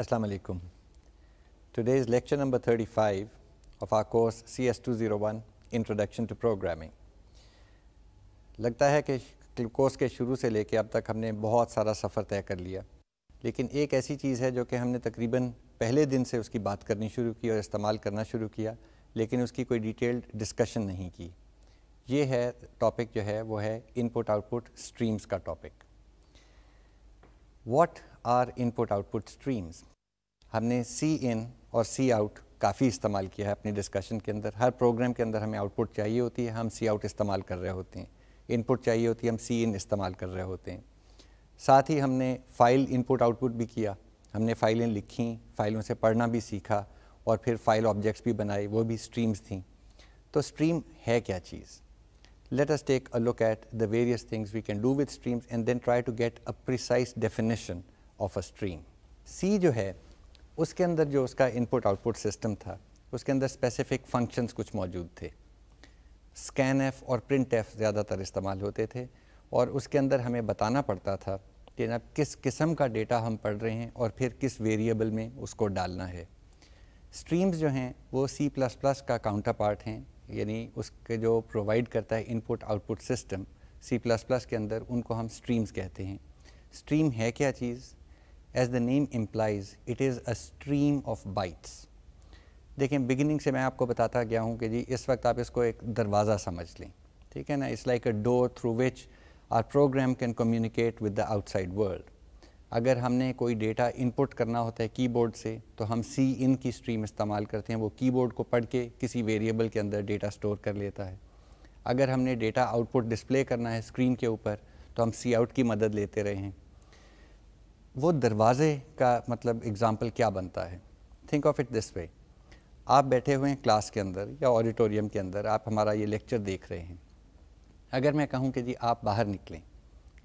Assalamu alaikum. Today is lecture number 35 of our course CS201 Introduction to Programming. लगता है कि course के शुरू से लेके अब तक हमने बहुत सारा सफ़र तय कर लिया लेकिन एक ऐसी चीज़ है जो कि हमने तकरीबन पहले दिन से उसकी बात करनी शुरू की और इस्तेमाल करना शुरू किया लेकिन उसकी कोई डिटेल्ड डिस्कशन नहीं की ये है टॉपिक जो है वो है इनपुट आउटपुट स्ट्रीम्स का topic what are input output streams हमने सी इन और सी आउट काफ़ी इस्तेमाल किया है अपनी डिस्कशन के अंदर हर प्रोग्राम के अंदर हमें आउटपुट चाहिए होती है हम सी आउट इस्तेमाल कर रहे होते हैं इनपुट चाहिए होती है हम सी इन इस्तेमाल कर रहे होते हैं साथ ही हमने फ़ाइल इनपुट आउटपुट भी किया हमने फ़ाइलें लिखी फ़ाइलों से पढ़ना भी सीखा और फिर फ़ाइल ऑब्जेक्ट्स भी बनाए वो भी स्ट्रीम्स थी तो स्ट्रीम है क्या चीज़ let us take a look at the various things we can do with streams and then try to get a precise definition of a stream. C जो है उसके अंदर जो उसका इनपुट आउटपुट सिस्टम था उसके अंदर स्पेसिफिक फंक्शंस कुछ मौजूद थे स्कैन एफ और प्रिंट एफ ज़्यादातर इस्तेमाल होते थे और उसके अंदर हमें बताना पड़ता था कि ना किस किस्म का डेटा हम पढ़ रहे हैं और फिर किस वेरिएबल में उसको डालना है स्ट्रीम्स जो हैं वो सी प्लस प्लस का काउंटर पार्ट हैं यानी उसके जो प्रोवाइड करता है input output system C plus plus के अंदर उनको हम स्ट्रीम्स कहते हैं स्ट्रीम है क्या चीज़ as the name implies it is a stream of bytes देखें बिगिनिंग से मैं आपको बताता गया हूँ कि जी इस वक्त आप इसको एक दरवाज़ा समझ लें ठीक है ना it's like a door through which our program can communicate with the outside world अगर हमने कोई डेटा इनपुट करना होता है कीबोर्ड से तो हम सी इन की स्ट्रीम इस्तेमाल करते हैं वो कीबोर्ड को पढ़ के किसी वेरिएबल के अंदर डेटा स्टोर कर लेता है अगर हमने डेटा आउटपुट डिस्प्ले करना है स्क्रीन के ऊपर तो हम सी आउट की मदद लेते रहे हैं वो दरवाज़े का मतलब एग्ज़ाम्पल क्या बनता है think of it this way आप बैठे हुए हैं क्लास के अंदर या ऑडिटोरियम के अंदर आप हमारा ये लेक्चर देख रहे हैं अगर मैं कहूँ कि जी आप बाहर निकलें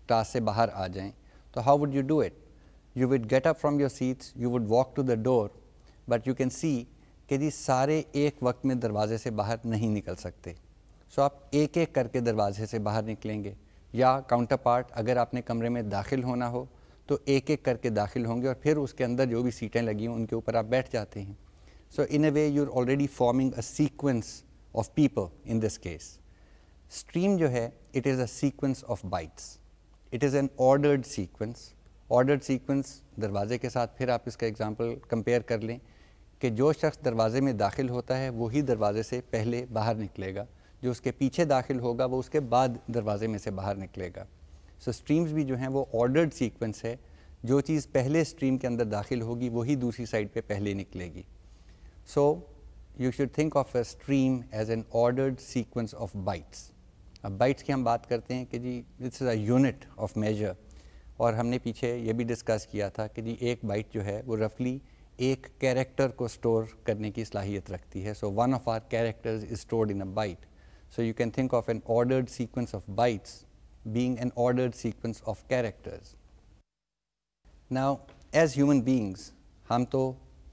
क्लास से बाहर आ जाएं तो how would you do it you would get up from your seats you would walk to the door but you can see कि जी सारे एक वक्त में दरवाजे से बाहर नहीं निकल सकते सो so आप एक एक करके दरवाजे से बाहर निकलेंगे या काउंटर पार्ट अगर आपने कमरे में दाखिल होना हो तो एक एक करके दाखिल होंगे और फिर उसके अंदर जो भी सीटें लगी हैं उनके ऊपर आप बैठ जाते हैं so in a way you are already forming a sequence of people in this case stream जो है it is a sequence of bytes it is an ordered sequence ordered sequence दरवाजे के साथ फिर आप इसका एग्ज़ाम्पल कंपेयर कर लें कि जो शख्स दरवाजे में दाखिल होता है वही दरवाजे से पहले बाहर निकलेगा जो उसके पीछे दाखिल होगा वो उसके बाद दरवाजे में से बाहर निकलेगा सो so, स्ट्रीम्स भी जो हैं वो ऑर्डर्ड सीक्वेंस है जो चीज़ पहले स्ट्रीम के अंदर दाखिल होगी वही दूसरी साइड पे पहले निकलेगी so you should think of a stream as an ordered sequence of bytes अब बाइट्स की हम बात करते हैं कि जी is a unit of measure और हमने पीछे ये भी डिस्कस किया था कि जी एक बाइट जो है वो रफली एक कैरेक्टर को स्टोर करने की सलाहियत रखती है so one of our characters is stored in a byte so you can think of an ordered sequence of bytes being an ordered sequence of characters. Now, as human beings, हम तो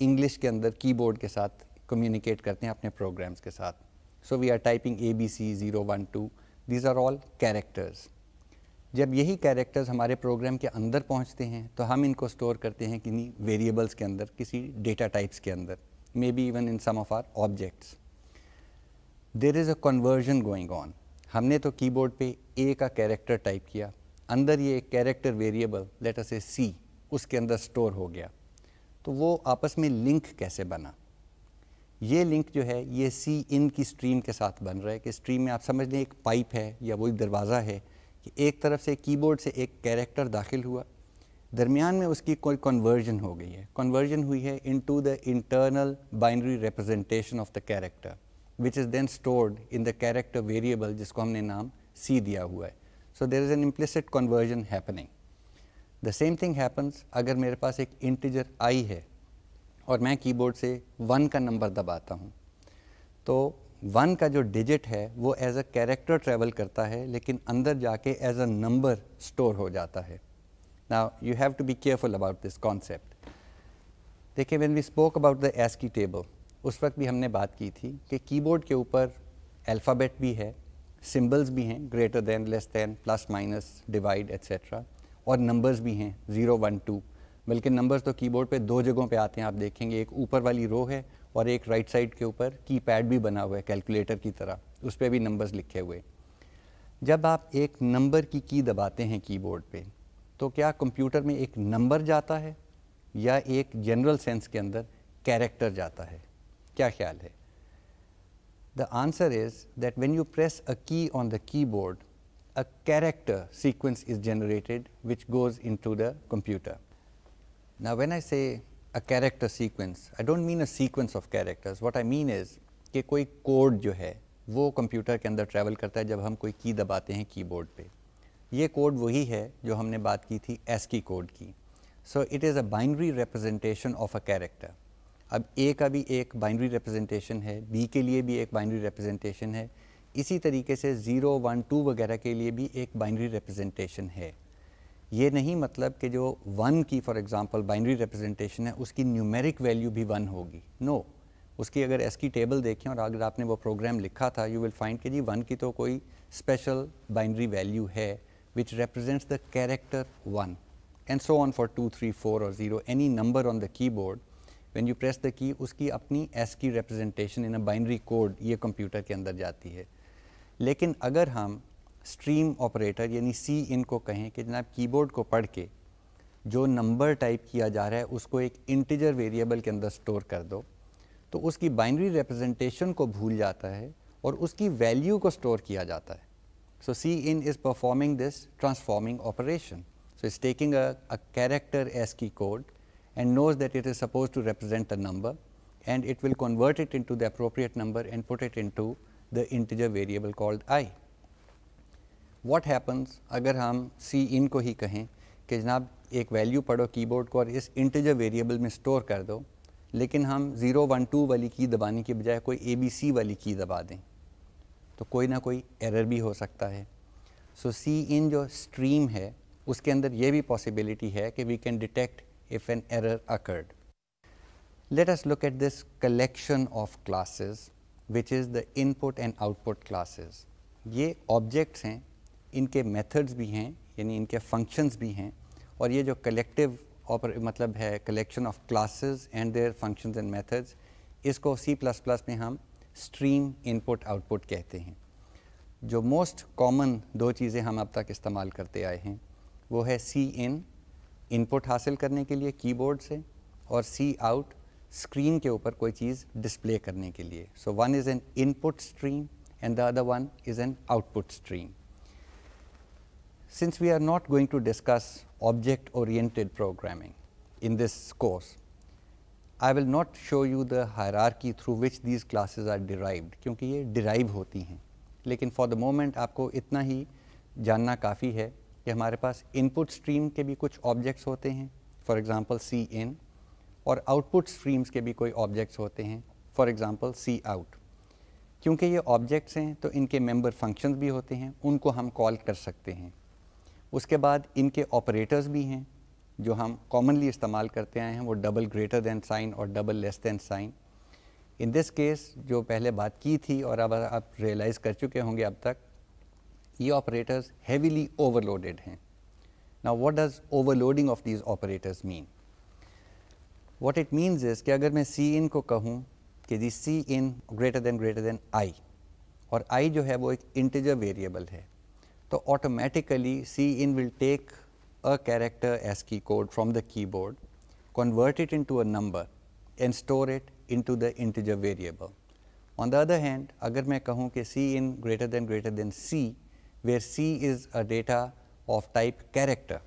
English के अंदर keyboard के साथ communicate करते हैं अपने programs के साथ so we are typing A B C zero one two these are all characters जब यही कैरेक्टर्स हमारे प्रोग्राम के अंदर पहुँचते हैं तो हम इनको स्टोर करते हैं किन्हीं वेरिएबल्स के अंदर किसी डेटा टाइप्स के अंदर may be even in of our objects. There there is a conversion going on हमने तो कीबोर्ड पे ए का कैरेक्टर टाइप किया अंदर ये कैरेक्टर वेरिएबल लेटर से सी उसके अंदर स्टोर हो गया तो वो आपस में लिंक कैसे बना ये लिंक जो है ये सी इन की स्ट्रीम के साथ बन रहा है कि स्ट्रीम में आप समझ लें एक पाइप है या वही दरवाज़ा है कि एक तरफ से कीबोर्ड से एक कैरेक्टर दाखिल हुआ दरमियान में उसकी कोई कन्वर्जन हो गई है कन्वर्जन हुई है into the internal binary representation of the character which is then stored in the character variable जिसको हमने नाम सी दिया हुआ है so there is an implicit conversion happening the same thing happens अगर मेरे पास एक इंटीजर आई है और मैं कीबोर्ड से वन का नंबर दबाता हूँ तो वन का जो डिजिट है वो एज अ कैरेक्टर ट्रेवल करता है लेकिन अंदर जाके एज अ नंबर स्टोर हो जाता है ना you have to be careful about this concept देखिए when we spoke about the ASCII table उस वक्त भी हमने बात की थी कि कीबोर्ड के ऊपर अल्फ़ाबेट भी है सिंबल्स भी हैं greater than less than plus minus divide etcetera और नंबर्स भी हैं ज़ीरो वन टू बल्कि नंबर्स तो कीबोर्ड पे दो जगहों पे आते हैं आप देखेंगे एक ऊपर वाली रो है और एक राइट साइड के ऊपर की पैड भी बना हुआ है कैलकुलेटर की तरह उस पर भी नंबर्स लिखे हुए जब आप एक नंबर की की दबाते हैं कीबोर्ड पे तो क्या कंप्यूटर में एक नंबर जाता है या एक जनरल सेंस के अंदर कैरेक्टर जाता है क्या ख्याल है the answer is that when you press a key on the keyboard a character sequence is generated which goes in to the computer ना when I say a character sequence I don't mean a sequence of characters what I mean is कि कोई code जो है वो computer के अंदर travel करता है जब हम कोई की दबाते हैं की बोर्ड पर यह कोड वही है जो हमने बात की थी एस की कोड की so it is a binary representation of a character अब ए का भी एक बाइनरी रिप्रेजेंटेशन है बी के लिए भी एक बाइनरी रिप्रेजेंटेशन है इसी तरीके से ज़ीरो वन टू वगैरह के लिए भी एक बाइनरी रिप्रेजेंटेशन है ये नहीं मतलब कि जो वन की फॉर एग्जांपल बाइनरी रिप्रेजेंटेशन है उसकी न्यूमेरिक वैल्यू भी वन होगी नो no. उसकी अगर एस की टेबल देखें और अगर आपने वो प्रोग्राम लिखा था यू विल फाइंड कि जी वन की तो कोई स्पेशल बाइनरी वैल्यू है which represents the character one and so on for two three four और zero any number on the keyboard when you press the key उसकी अपनी ASCII representation in a binary code ये computer के अंदर जाती है लेकिन अगर हम स्ट्रीम ऑपरेटर यानी सी इन को कहें कि जनाब कीबोर्ड को पढ़ के जो नंबर टाइप किया जा रहा है उसको एक इंटीजर वेरिएबल के अंदर स्टोर कर दो तो उसकी बाइनरी रिप्रेजेंटेशन को भूल जाता है और उसकी वैल्यू को स्टोर किया जाता है so C in is performing this transforming operation so is taking a character ASCII code and knows that it is supposed to represent the number and it will convert it into the appropriate number and put it into the integer variable called i. What happens agar hum c in ko hi kahein ki janab ek value padho keyboard ko aur is integer variable mein store kar do lekin hum 0 1 2 wali key dabane ke bajaye koi abc wali key daba dein to koi na koi error bhi ho sakta hai. So c in jo stream hai uske andar ye bhi possibility hai ki we can detect if an error occurred. Let us look at this collection of classes which is the input and output classes. ये objects हैं इनके methods भी हैं यानी इनके functions भी हैं और ये जो कलेक्टिव मतलब है collection of classes and their functions and methods इसको C++ में हम स्ट्रीम इनपुट आउटपुट कहते हैं जो मोस्ट कॉमन दो चीज़ें हम अब तक इस्तेमाल करते आए हैं वो है सी इन इनपुट हासिल करने के लिए कीबोर्ड से और सी आउट स्क्रीन के ऊपर कोई चीज़ डिस्प्ले करने के लिए so one is an input stream and the other one is an output stream since we are not going to discuss object oriented programming in this course I will not show you the hierarchy through which these classes are derived क्योंकि ये derive होती हैं लेकिन for the moment आपको इतना ही जानना काफ़ी है कि हमारे पास इनपुट स्ट्रीम के भी कुछ ऑब्जेक्ट्स होते हैं फॉर एग्ज़ाम्पल सी इन और आउटपुट स्ट्रीम्स के भी कोई ऑब्जेक्ट्स होते हैं फॉर एग्ज़ाम्पल सी आउट क्योंकि ये ऑब्जेक्ट्स हैं तो इनके मेंबर फंक्शंस भी होते हैं उनको हम कॉल कर सकते हैं उसके बाद इनके ऑपरेटर्स भी हैं जो हम कॉमनली इस्तेमाल करते आए हैं वो डबल ग्रेटर दैन साइन और double less than sign in this case जो पहले बात की थी और अब आप रियलाइज़ कर चुके होंगे अब तक ये ऑपरेटर्स हैविली ओवरलोडेड हैं ना what does overloading of these operators mean what it means is कि अगर मैं सी इन को कहूँ कि the C in greater than greater than I और आई जो है वो एक इंटीजर वेरिएबल है तो automatically cin will take a character ASCII code from the keyboard convert it in to a number and store it into the integer variable on the other hand अगर मैं कहूँ कि सी इन greater than greater than C where C is a data of type character,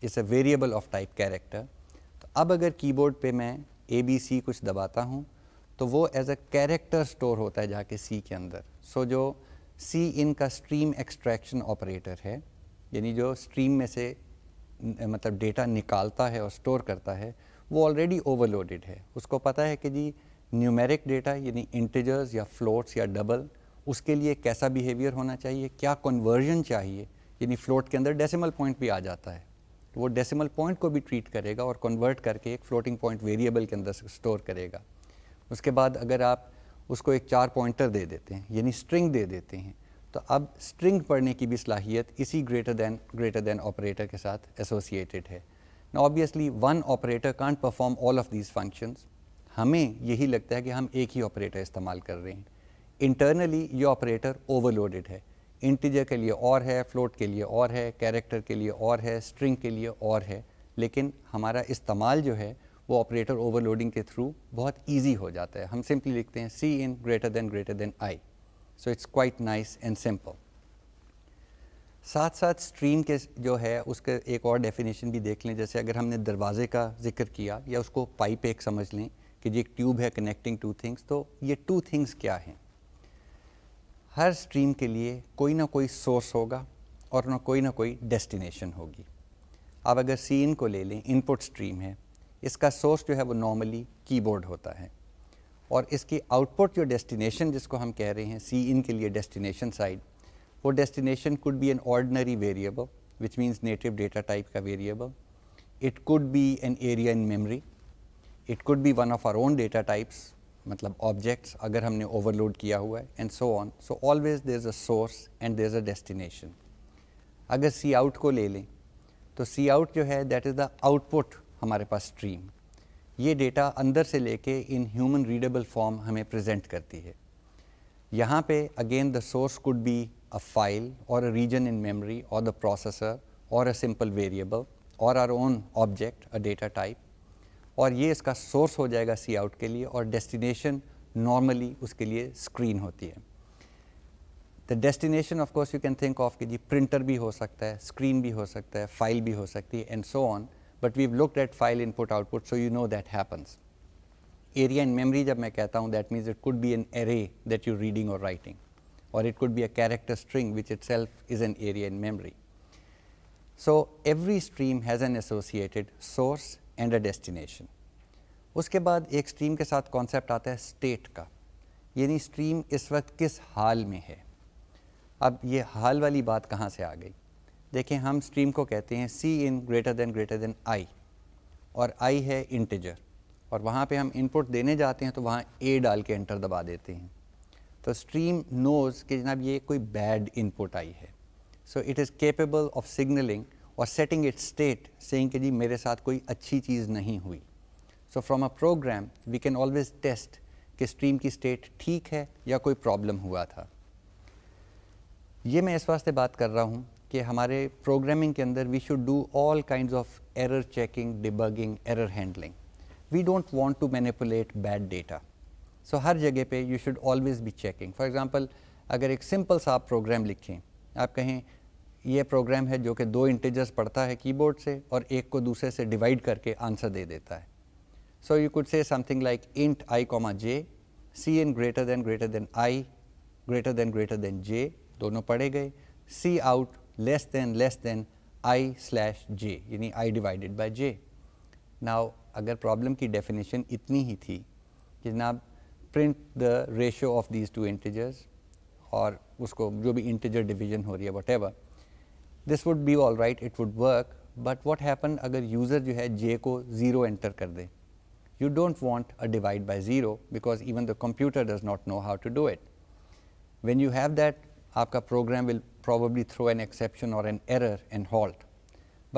it's a variable of type character. तो अब अगर keyboard पे मैं ए B सी कुछ दबाता हूँ तो वो एज अ कैरेक्टर स्टोर होता है जाके सी के अंदर सो so, जो सी इन का स्ट्रीम एक्सट्रैक्शन ऑपरेटर है यानी जो स्ट्रीम में से मतलब डेटा निकालता है और स्टोर करता है वो ऑलरेडी ओवरलोडेड है उसको पता है कि जी न्यूमेरिक डेटा यानी इंटीजर्स या फ्लोट्स या डबल उसके लिए कैसा बिहेवियर होना चाहिए क्या कन्वर्जन चाहिए यानी फ्लोट के अंदर डेसिमल पॉइंट भी आ जाता है तो वो डेसिमल पॉइंट को भी ट्रीट करेगा और कन्वर्ट करके एक फ्लोटिंग पॉइंट वेरिएबल के अंदर स्टोर करेगा उसके बाद अगर आप उसको एक चार पॉइंटर दे देते हैं यानी स्ट्रिंग दे देते हैं तो अब स्ट्रिंग पढ़ने की भी सलाहियत इसी greater than greater than operator के साथ एसोसिएटेड है ना obviously one operator can't perform all of these functions हमें यही लगता है कि हम एक ही ऑपरेटर इस्तेमाल कर रहे हैं इंटरनली ये ऑपरेटर ओवरलोडेड है इंटीजर के लिए और है फ्लोट के लिए और है कैरेक्टर के लिए और है स्ट्रिंग के लिए और है लेकिन हमारा इस्तेमाल जो है वो ऑपरेटर ओवरलोडिंग के थ्रू बहुत ईजी हो जाता है हम सिंपली लिखते हैं सी इन greater than greater than I so it's quite nice and simple साथ साथ स्ट्रीम के जो है उसके एक और डेफिनेशन भी देख लें जैसे अगर हमने दरवाजे का जिक्र किया या उसको पाइप एक समझ लें कि जी एक ट्यूब है कनेक्टिंग टू थिंग्स तो ये टू थिंग्स क्या हैं हर स्ट्रीम के लिए कोई ना कोई सोर्स होगा और ना कोई ना कोई डेस्टिनेशन होगी आप अगर सी इन को ले लें इनपुट स्ट्रीम है इसका सोर्स जो है वो नॉर्मली कीबोर्ड होता है और इसकी आउटपुट जो डेस्टिनेशन जिसको हम कह रहे हैं सी इन के लिए डेस्टिनेशन साइड वो destination could be an ordinary variable which means native data type का वेरिएबल it could be an area in memory it could be one of our own data types मतलब ऑब्जेक्ट्स अगर हमने overload किया हुआ है and so on so always there is a source and there is a destination अगर सी out को ले लें तो सी आउट जो है दैट इज़ द आउटपुट हमारे पास स्ट्रीम ये डेटा अंदर से लेके इन ह्यूमन रीडेबल फॉर्म हमें प्रेजेंट करती है यहाँ पे again the source could be a file और अ रीजन इन मेमोरी और द प्रोसेसर और अ सिंपल वेरिएबल और our own object a data type और ये इसका सोर्स हो जाएगा सी आउट के लिए और डेस्टिनेशन नॉर्मली उसके लिए स्क्रीन होती है the destination of course you can think of कि जी प्रिंटर भी हो सकता है स्क्रीन भी हो सकता है फाइल भी हो सकती है and so on but we look at file input output so you know that happens area in memory जब मैं कहता हूँ that means it could be an array that you reading और writing or it could be a character string which itself is an area in memory. So, every stream has an associated source and a destination उसके बाद एक stream के साथ concept आता है state का यानी स्ट्रीम इस वक्त किस हाल में है अब ये हाल वाली बात कहाँ से आ गई देखें हम स्ट्रीम को कहते हैं सी इन greater than greater than I और आई है इंटिजर और वहाँ पे हम इनपुट देने जाते हैं तो वहाँ ए डाल के एंटर दबा देते हैं तो स्ट्रीम नोज़ कि जनाब ये कोई बैड इनपुट आई है so it is capable of signaling और सेटिंग इट स्टेट saying कि जी मेरे साथ कोई अच्छी चीज़ नहीं हुई so from a program we can always test कि स्ट्रीम की स्टेट ठीक है या कोई प्रॉब्लम हुआ था ये मैं इस वास्ते बात कर रहा हूँ कि हमारे प्रोग्रामिंग के अंदर we should do all kind of error checking debugging error handling we don't want to manipulate bad data so हर जगह पे you should always be checking for example अगर एक सिंपल सा आप प्रोग्राम लिखें आप कहें ये प्रोग्राम है जो कि दो इंटेजर्स पढ़ता है कीबोर्ड से और एक को दूसरे से डिवाइड करके आंसर दे देता है so you could say something like int I comma J C in greater than greater than I greater than greater than J दोनों पढ़े गए सी out less than less than I slash J यानी I divided by J now अगर problem की definition इतनी ही थी कि जनाब print the ratio of these two integers और उसको जो भी इंटेजर डिवीजन हो रही है what ever This would be all right; it would work. But what happened? Happen user, user जो j, co zero, enter, कर दे you don't want a divide by 0 because even the computer does not know how to do it. When you have that, आपका program will probably throw an exception or an error and halt.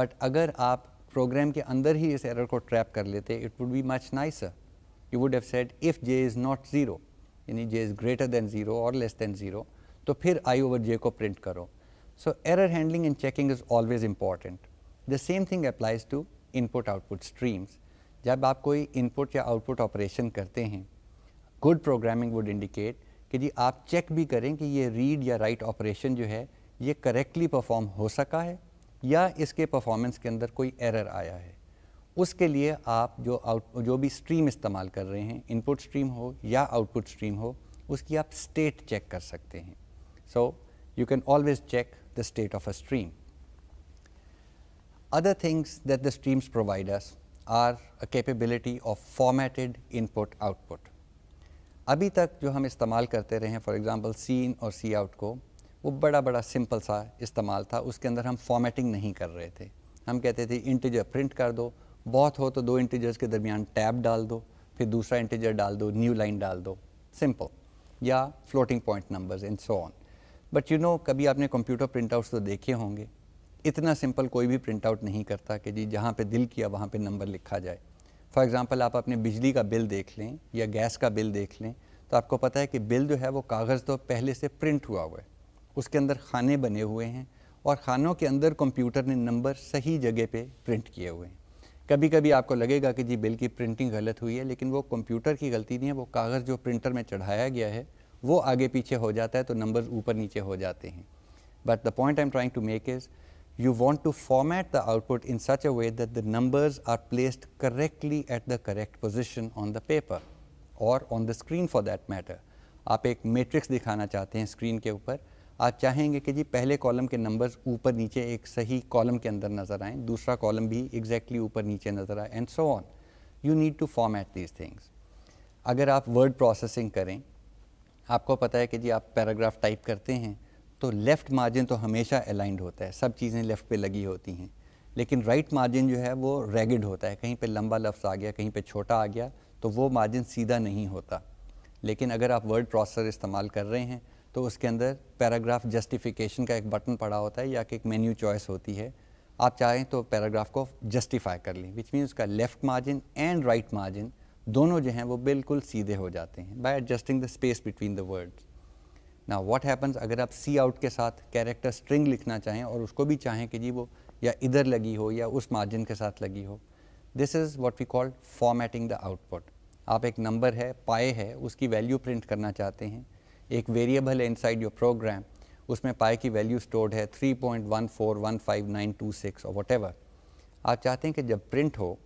But agar आप program under, अंदर error को trap कर लेते it would be much nicer. You would have said if j is not 0, यानी j is greater than 0 or less than 0, तो फिर i over j co print करो So, error handling and checking is always important. The same thing applies to input output streams. जब आप कोई input या output operation करते हैं good programming would indicate कि जी आप check भी करें कि ये read या write operation जो है ये correctly perform हो सका है या इसके performance के अंदर कोई error आया है उसके लिए आप जो आउट जो भी स्ट्रीम इस्तेमाल कर रहे हैं इनपुट स्ट्रीम हो या आउटपुट स्ट्रीम हो उसकी आप स्टेट चेक कर सकते हैं so you can always check the state of a stream. Other things that the streams provide us are a capability of formatted input output. अभी तक जो हम इस्तेमाल करते रहे हैं फॉर एग्ज़ाम्पल सी इन और सी आउट को वो बड़ा बड़ा सिंपल सा इस्तेमाल था उसके अंदर हम फॉर्मेटिंग नहीं कर रहे थे हम कहते थे इंटीजर प्रिंट कर दो बहुत हो तो दो इंटीजर्स के दरमियान टैब डाल दो फिर दूसरा इंटीजर डाल दो न्यू लाइन डाल दो सिंपल या floating point numbers in so on but you know कभी आपने कंप्यूटर प्रिंटआउट्स तो देखे होंगे इतना सिंपल कोई भी प्रिंट आउट नहीं करता कि जी जहाँ पे दिल किया वहाँ पे नंबर लिखा जाए फॉर एग्ज़ाम्पल आप अपने बिजली का बिल देख लें या गैस का बिल देख लें तो आपको पता है कि बिल जो है वो कागज़ तो पहले से प्रिंट हुआ हुआ है उसके अंदर खाने बने हुए हैं और खानों के अंदर कंप्यूटर ने नंबर सही जगह पे प्रिंट किए हुए हैं कभी कभी आपको लगेगा कि जी बिल की प्रिंटिंग गलत हुई है लेकिन वो कंप्यूटर की गलती नहीं है वो कागज़ जो प्रिंटर में चढ़ाया गया है वो आगे पीछे हो जाता है तो नंबर ऊपर नीचे हो जाते हैं but the point I am trying to make is you want to format the output in such a way that the numbers are placed correctly at the correct position on the paper और on the screen for that matter आप एक matrix दिखाना चाहते हैं screen के ऊपर आप चाहेंगे कि जी पहले कॉलम के नंबर्स ऊपर नीचे एक सही कॉलम के अंदर नज़र आएं दूसरा कॉलम भी एग्जैक्टली ऊपर नीचे नज़र आए and so on you need to format these things अगर आप वर्ड प्रोसेसिंग करें आपको पता है कि जी आप पैराग्राफ टाइप करते हैं तो लेफ़्ट मार्जिन तो हमेशा अलाइंड होता है सब चीज़ें लेफ़्ट पे लगी होती हैं लेकिन राइट right मार्जिन जो है वो रेगिड होता है कहीं पे लंबा लफ्ज़ आ गया कहीं पे छोटा आ गया तो वो मार्जिन सीधा नहीं होता लेकिन अगर आप वर्ड प्रोसेसर इस्तेमाल कर रहे हैं तो उसके अंदर पैराग्राफ जस्टिफिकेशन का एक बटन पड़ा होता है या कि एक मेन्यू चॉइस होती है आप चाहें तो पैराग्राफ को जस्टिफाई कर लें विच मीन उसका left margin and right margin दोनों जो हैं वो बिल्कुल सीधे हो जाते हैं by adjusting the space between the words ना व्हाट हैपन्स अगर आप सी आउट के साथ कैरेक्टर स्ट्रिंग लिखना चाहें और उसको भी चाहें कि जी वो या इधर लगी हो या उस मार्जिन के साथ लगी हो this is what we call formatting the output आप एक नंबर है पाए है उसकी वैल्यू प्रिंट करना चाहते हैं एक वेरिएबल है इनसाइड योर प्रोग्राम उसमें पाए की वैल्यू स्टोर्ड है three point one one four five nine two six और वट आप चाहते हैं कि जब प्रिंट हो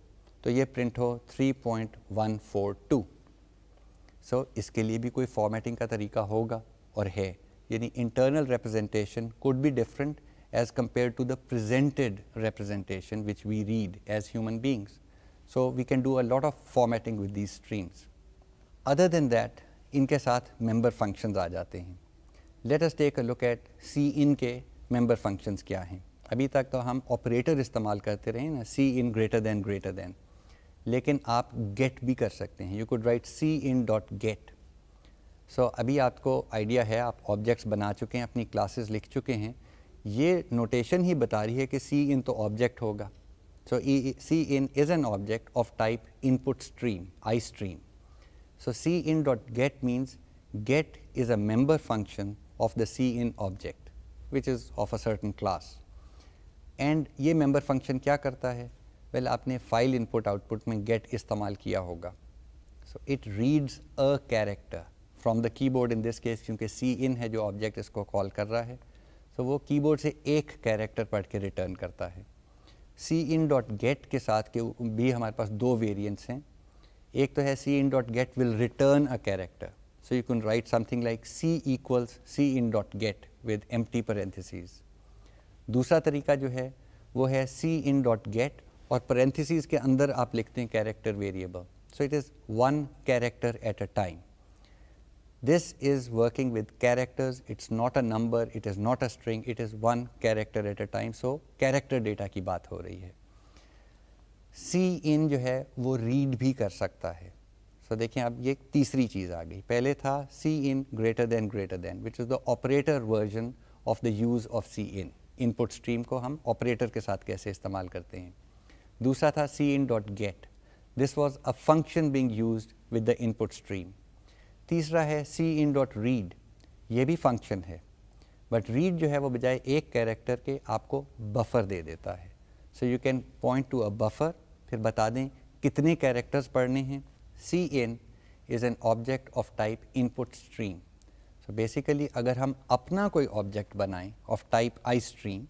तो ये प्रिंट हो 3.142 सो so, इसके लिए भी कोई फॉर्मेटिंग का तरीका होगा और है यानी internal representation could be different as compare to the presented representation which we read as human beings so we can do a lot of formatting with these streams other than that इनके साथ member functions आ जाते हैं let us take a look at C cin के member functions क्या हैं अभी तक तो हम ऑपरेटर इस्तेमाल करते रहे ना सी इन ग्रेटर दैन ग्रेटर दैन लेकिन आप गेट भी कर सकते हैं you could write C in dot get so अभी आपको आइडिया है आप ऑब्जेक्ट्स बना चुके हैं अपनी क्लासेस लिख चुके हैं ये नोटेशन ही बता रही है कि सी इन तो ऑब्जेक्ट होगा so C in is an object of type input stream istream so C in dot get means get is a member function of the cin object which is of a certain class and ये member function क्या करता है well आपने file input output में get इस्तेमाल किया होगा so it reads a character from the keyboard in this case क्योंकि सी इन है जो ऑब्जेक्ट इसको कॉल कर रहा है सो so, वो कीबोर्ड से एक कैरेक्टर पढ़ के रिटर्न करता है सी इन डॉट गेट के साथ के भी हमारे पास दो वेरियंट्स हैं एक तो है सी इन dot get will return a character so you can write something like C equals C in dot get with empty दूसरा तरीका जो है वो है सी इन डॉट गेट और पेरेंथिस के अंदर आप लिखते हैं character variable so it is one character at a time this is working with characters it's not a number it is not a string it is one character at a time so character data की बात हो रही है सी इन जो है वो read भी कर सकता है सो so, देखें अब ये तीसरी चीज़ आ गई पहले था सी इन greater than greater than which is the operator version of the use of cin input stream को हम ऑपरेटर के साथ कैसे इस्तेमाल करते हैं दूसरा था सी इन dot get this was a function being use with the input stream तीसरा है सी इन डॉट रीड ये भी फंक्शन है बट रीड जो है वो बजाय एक कैरेक्टर के आपको बफर दे देता है so you can point to a buffer फिर बता दें कितने कैरेक्टर्स पढ़ने हैं सी इन is an object of type input stream so basically अगर हम अपना कोई ऑब्जेक्ट बनाएं ऑफ टाइप आई स्ट्रीम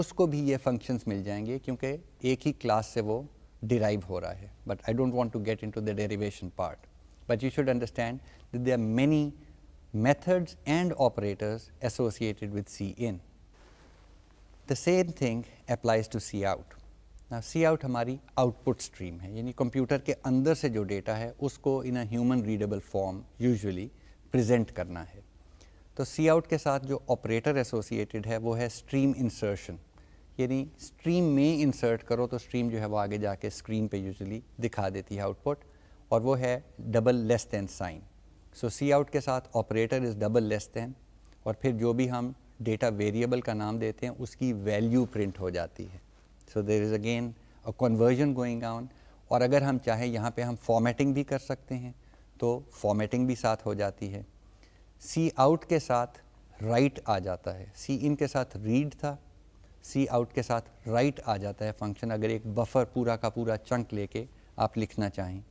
उसको भी ये फंक्शंस मिल जाएंगे क्योंकि एक ही क्लास से वो डिराइव हो रहा है but I don't want to get into the derivation part but you should understand that there many methods and operators associated with C in. The same thing applies to C out. Now C out हमारी output stream है यानी computer के अंदर से जो data है उसको in a human readable form usually present करना है तो सी आउट के साथ जो ऑपरेटर एसोसिएटेड है वो है स्ट्रीम इंसर्शन यानी स्ट्रीम में इंसर्ट करो तो स्ट्रीम जो है वो आगे जाके स्क्रीन पे यूजली दिखा देती है आउटपुट और वो है double less than sign so C out के साथ operator is double less than और फिर जो भी हम डेटा वेरिएबल का नाम देते हैं उसकी वैल्यू प्रिंट हो जाती है so there is again a conversion going on और अगर हम चाहें यहाँ पे हम फॉर्मेटिंग भी कर सकते हैं तो फॉर्मेटिंग भी साथ हो जाती है सी आउट के साथ राइट आ जाता है सी इन के साथ रीड था सी आउट के साथ राइट आ जाता है फंक्शन अगर एक बफर पूरा का पूरा चंक लेके आप लिखना चाहें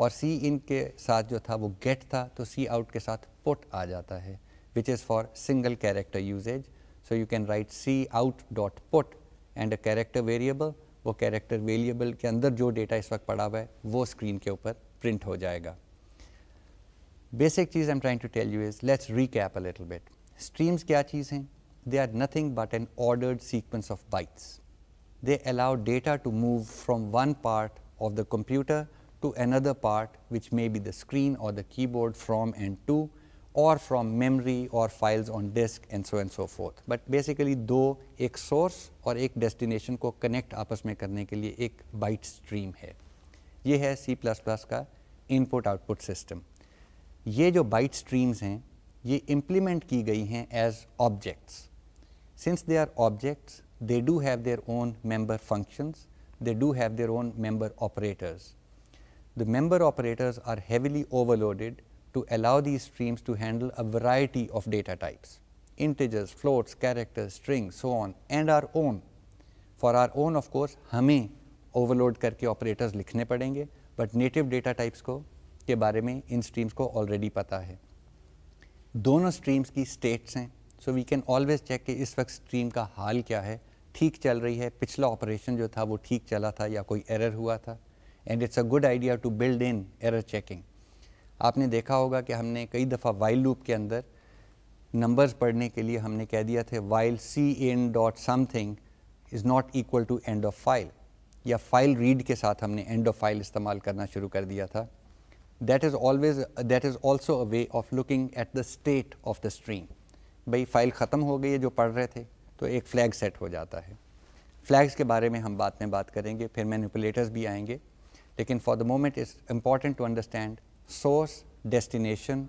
और सी इन के साथ जो था वो गेट था तो सी आउट के साथ पुट आ जाता है which is for single character usages so you can write C out dot put and a character variable वो कैरेक्टर वेरिएबल के अंदर जो डेटा इस वक्त पड़ा हुआ है वो स्क्रीन के ऊपर प्रिंट हो जाएगा basic thing i I'm trying to tell you is let's recap a little bit. Streams क्या चीज़ हैं? They are nothing but an ordered sequence of bytes. They allow data to move from one part of the computer to another part which may be the screen or the keyboard from and to or from memory or files on disk and so and so forth. But basically though, एक source or एक destination को connect आपस में करने के लिए एक byte stream है ये है C++ का input output system. ये जो बाइट स्ट्रीम्स हैं ये इम्प्लीमेंट की गई हैं as objects since they are objects they do have their own member functions they do have their own member operators the member operators are heavily overloaded to allow the streams to handle a variety of data types integers floats characters strings so on and our own for our own of course हमें overload करके operators लिखने पड़ेंगे but native data types को के बारे में इन streams को already पता है दोनों स्ट्रीम्स की स्टेट्स हैं so we can always check कि इस वक्त स्ट्रीम का हाल क्या है ठीक चल रही है पिछला ऑपरेशन जो था वो ठीक चला था या कोई एरर हुआ था and it's a good idea to build in error checking आपने देखा होगा कि हमने कई दफ़ा वाइल लूप के अंदर नंबर्स पढ़ने के लिए हमने कह दिया थे while C in dot something is not equal to end of file या फाइल रीड के साथ हमने एंड ऑफ फाइल इस्तेमाल करना शुरू कर दिया था that is always that is also a way of looking at the state of the stream By file khatam ho gayi jo pad rahe the to a flag set ho jata hai flags ke bare mein hum baad mein baat karenge fir manipulators bhi aayenge lekin for the moment it's important to understand source destination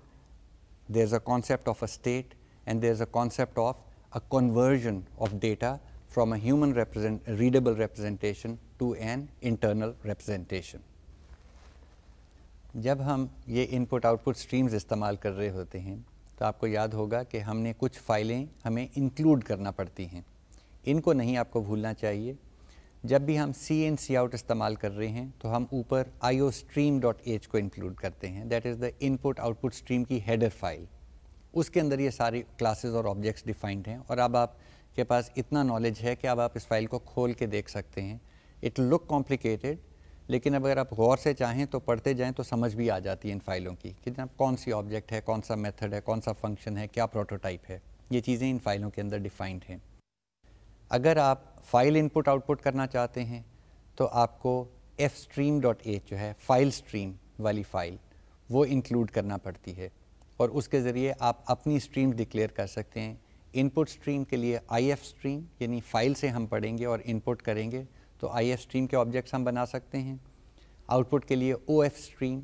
there's a concept of a state and there's a concept of a conversion of data from a human represent readable representation to an internal representation जब हम ये input output streams इस्तेमाल कर रहे होते हैं तो आपको याद होगा कि हमने कुछ फाइलें हमें इंक्लूड करना पड़ती हैं इनको नहीं आपको भूलना चाहिए जब भी हम सी एन सी आउट इस्तेमाल कर रहे हैं तो हम ऊपर I O stream dot h को इंक्लूड करते हैं that is the input output stream की हेडर फाइल उसके अंदर ये सारी क्लासेस और ऑब्जेक्ट्स डिफाइंड हैं और अब आप के पास इतना नॉलेज है कि अब आप इस फाइल को खोल के देख सकते हैं इट लुक कॉम्प्लिकेटेड लेकिन अगर आप गौर से चाहें तो पढ़ते जाएं तो समझ भी आ जाती है इन फाइलों की कि जनाब कौन सी ऑब्जेक्ट है कौन सा मेथड है कौन सा फंक्शन है क्या प्रोटोटाइप है ये चीज़ें इन फाइलों के अंदर डिफाइंड हैं अगर आप फाइल इनपुट आउटपुट करना चाहते हैं तो आपको एफ स्ट्रीम डॉट एच जो है फाइल स्ट्रीम वाली फ़ाइल वो इंक्लूड करना पड़ती है और उसके ज़रिए आप अपनी स्ट्रीम डिक्लेयर कर सकते हैं इनपुट स्ट्रीम के लिए आई एफ स्ट्रीम यानी फ़ाइल से हम पढ़ेंगे और इनपुट करेंगे तो आई एफ स्ट्रीम के ऑब्जेक्ट्स हम बना सकते हैं आउटपुट के लिए ओ एफ स्ट्रीम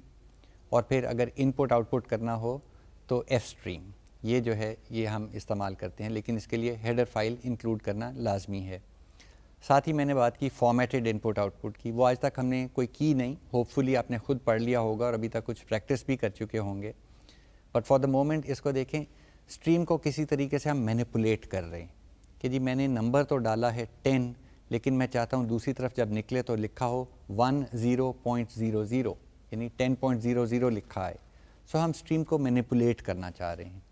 और फिर अगर इनपुट आउटपुट करना हो तो एफ स्ट्रीम ये जो है ये हम इस्तेमाल करते हैं लेकिन इसके लिए हेडर फाइल इंक्लूड करना लाजमी है साथ ही मैंने बात की फॉर्मेटेड इनपुट आउटपुट की वो आज तक हमने कोई की नहीं होपफुली आपने खुद पढ़ लिया होगा और अभी तक कुछ प्रैक्टिस भी कर चुके होंगे बट फॉर द मोमेंट इसको देखें स्ट्रीम को किसी तरीके से हम मैनिपुलेट कर रहे हैं कि जी मैंने नंबर तो डाला है टेन लेकिन मैं चाहता हूँ दूसरी तरफ जब निकले तो लिखा हो one zero point zero zero यानी टेन पॉइंट ज़ीरो ज़ीरो लिखा है सो हम स्ट्रीम को मैनिपुलेट करना चाह रहे हैं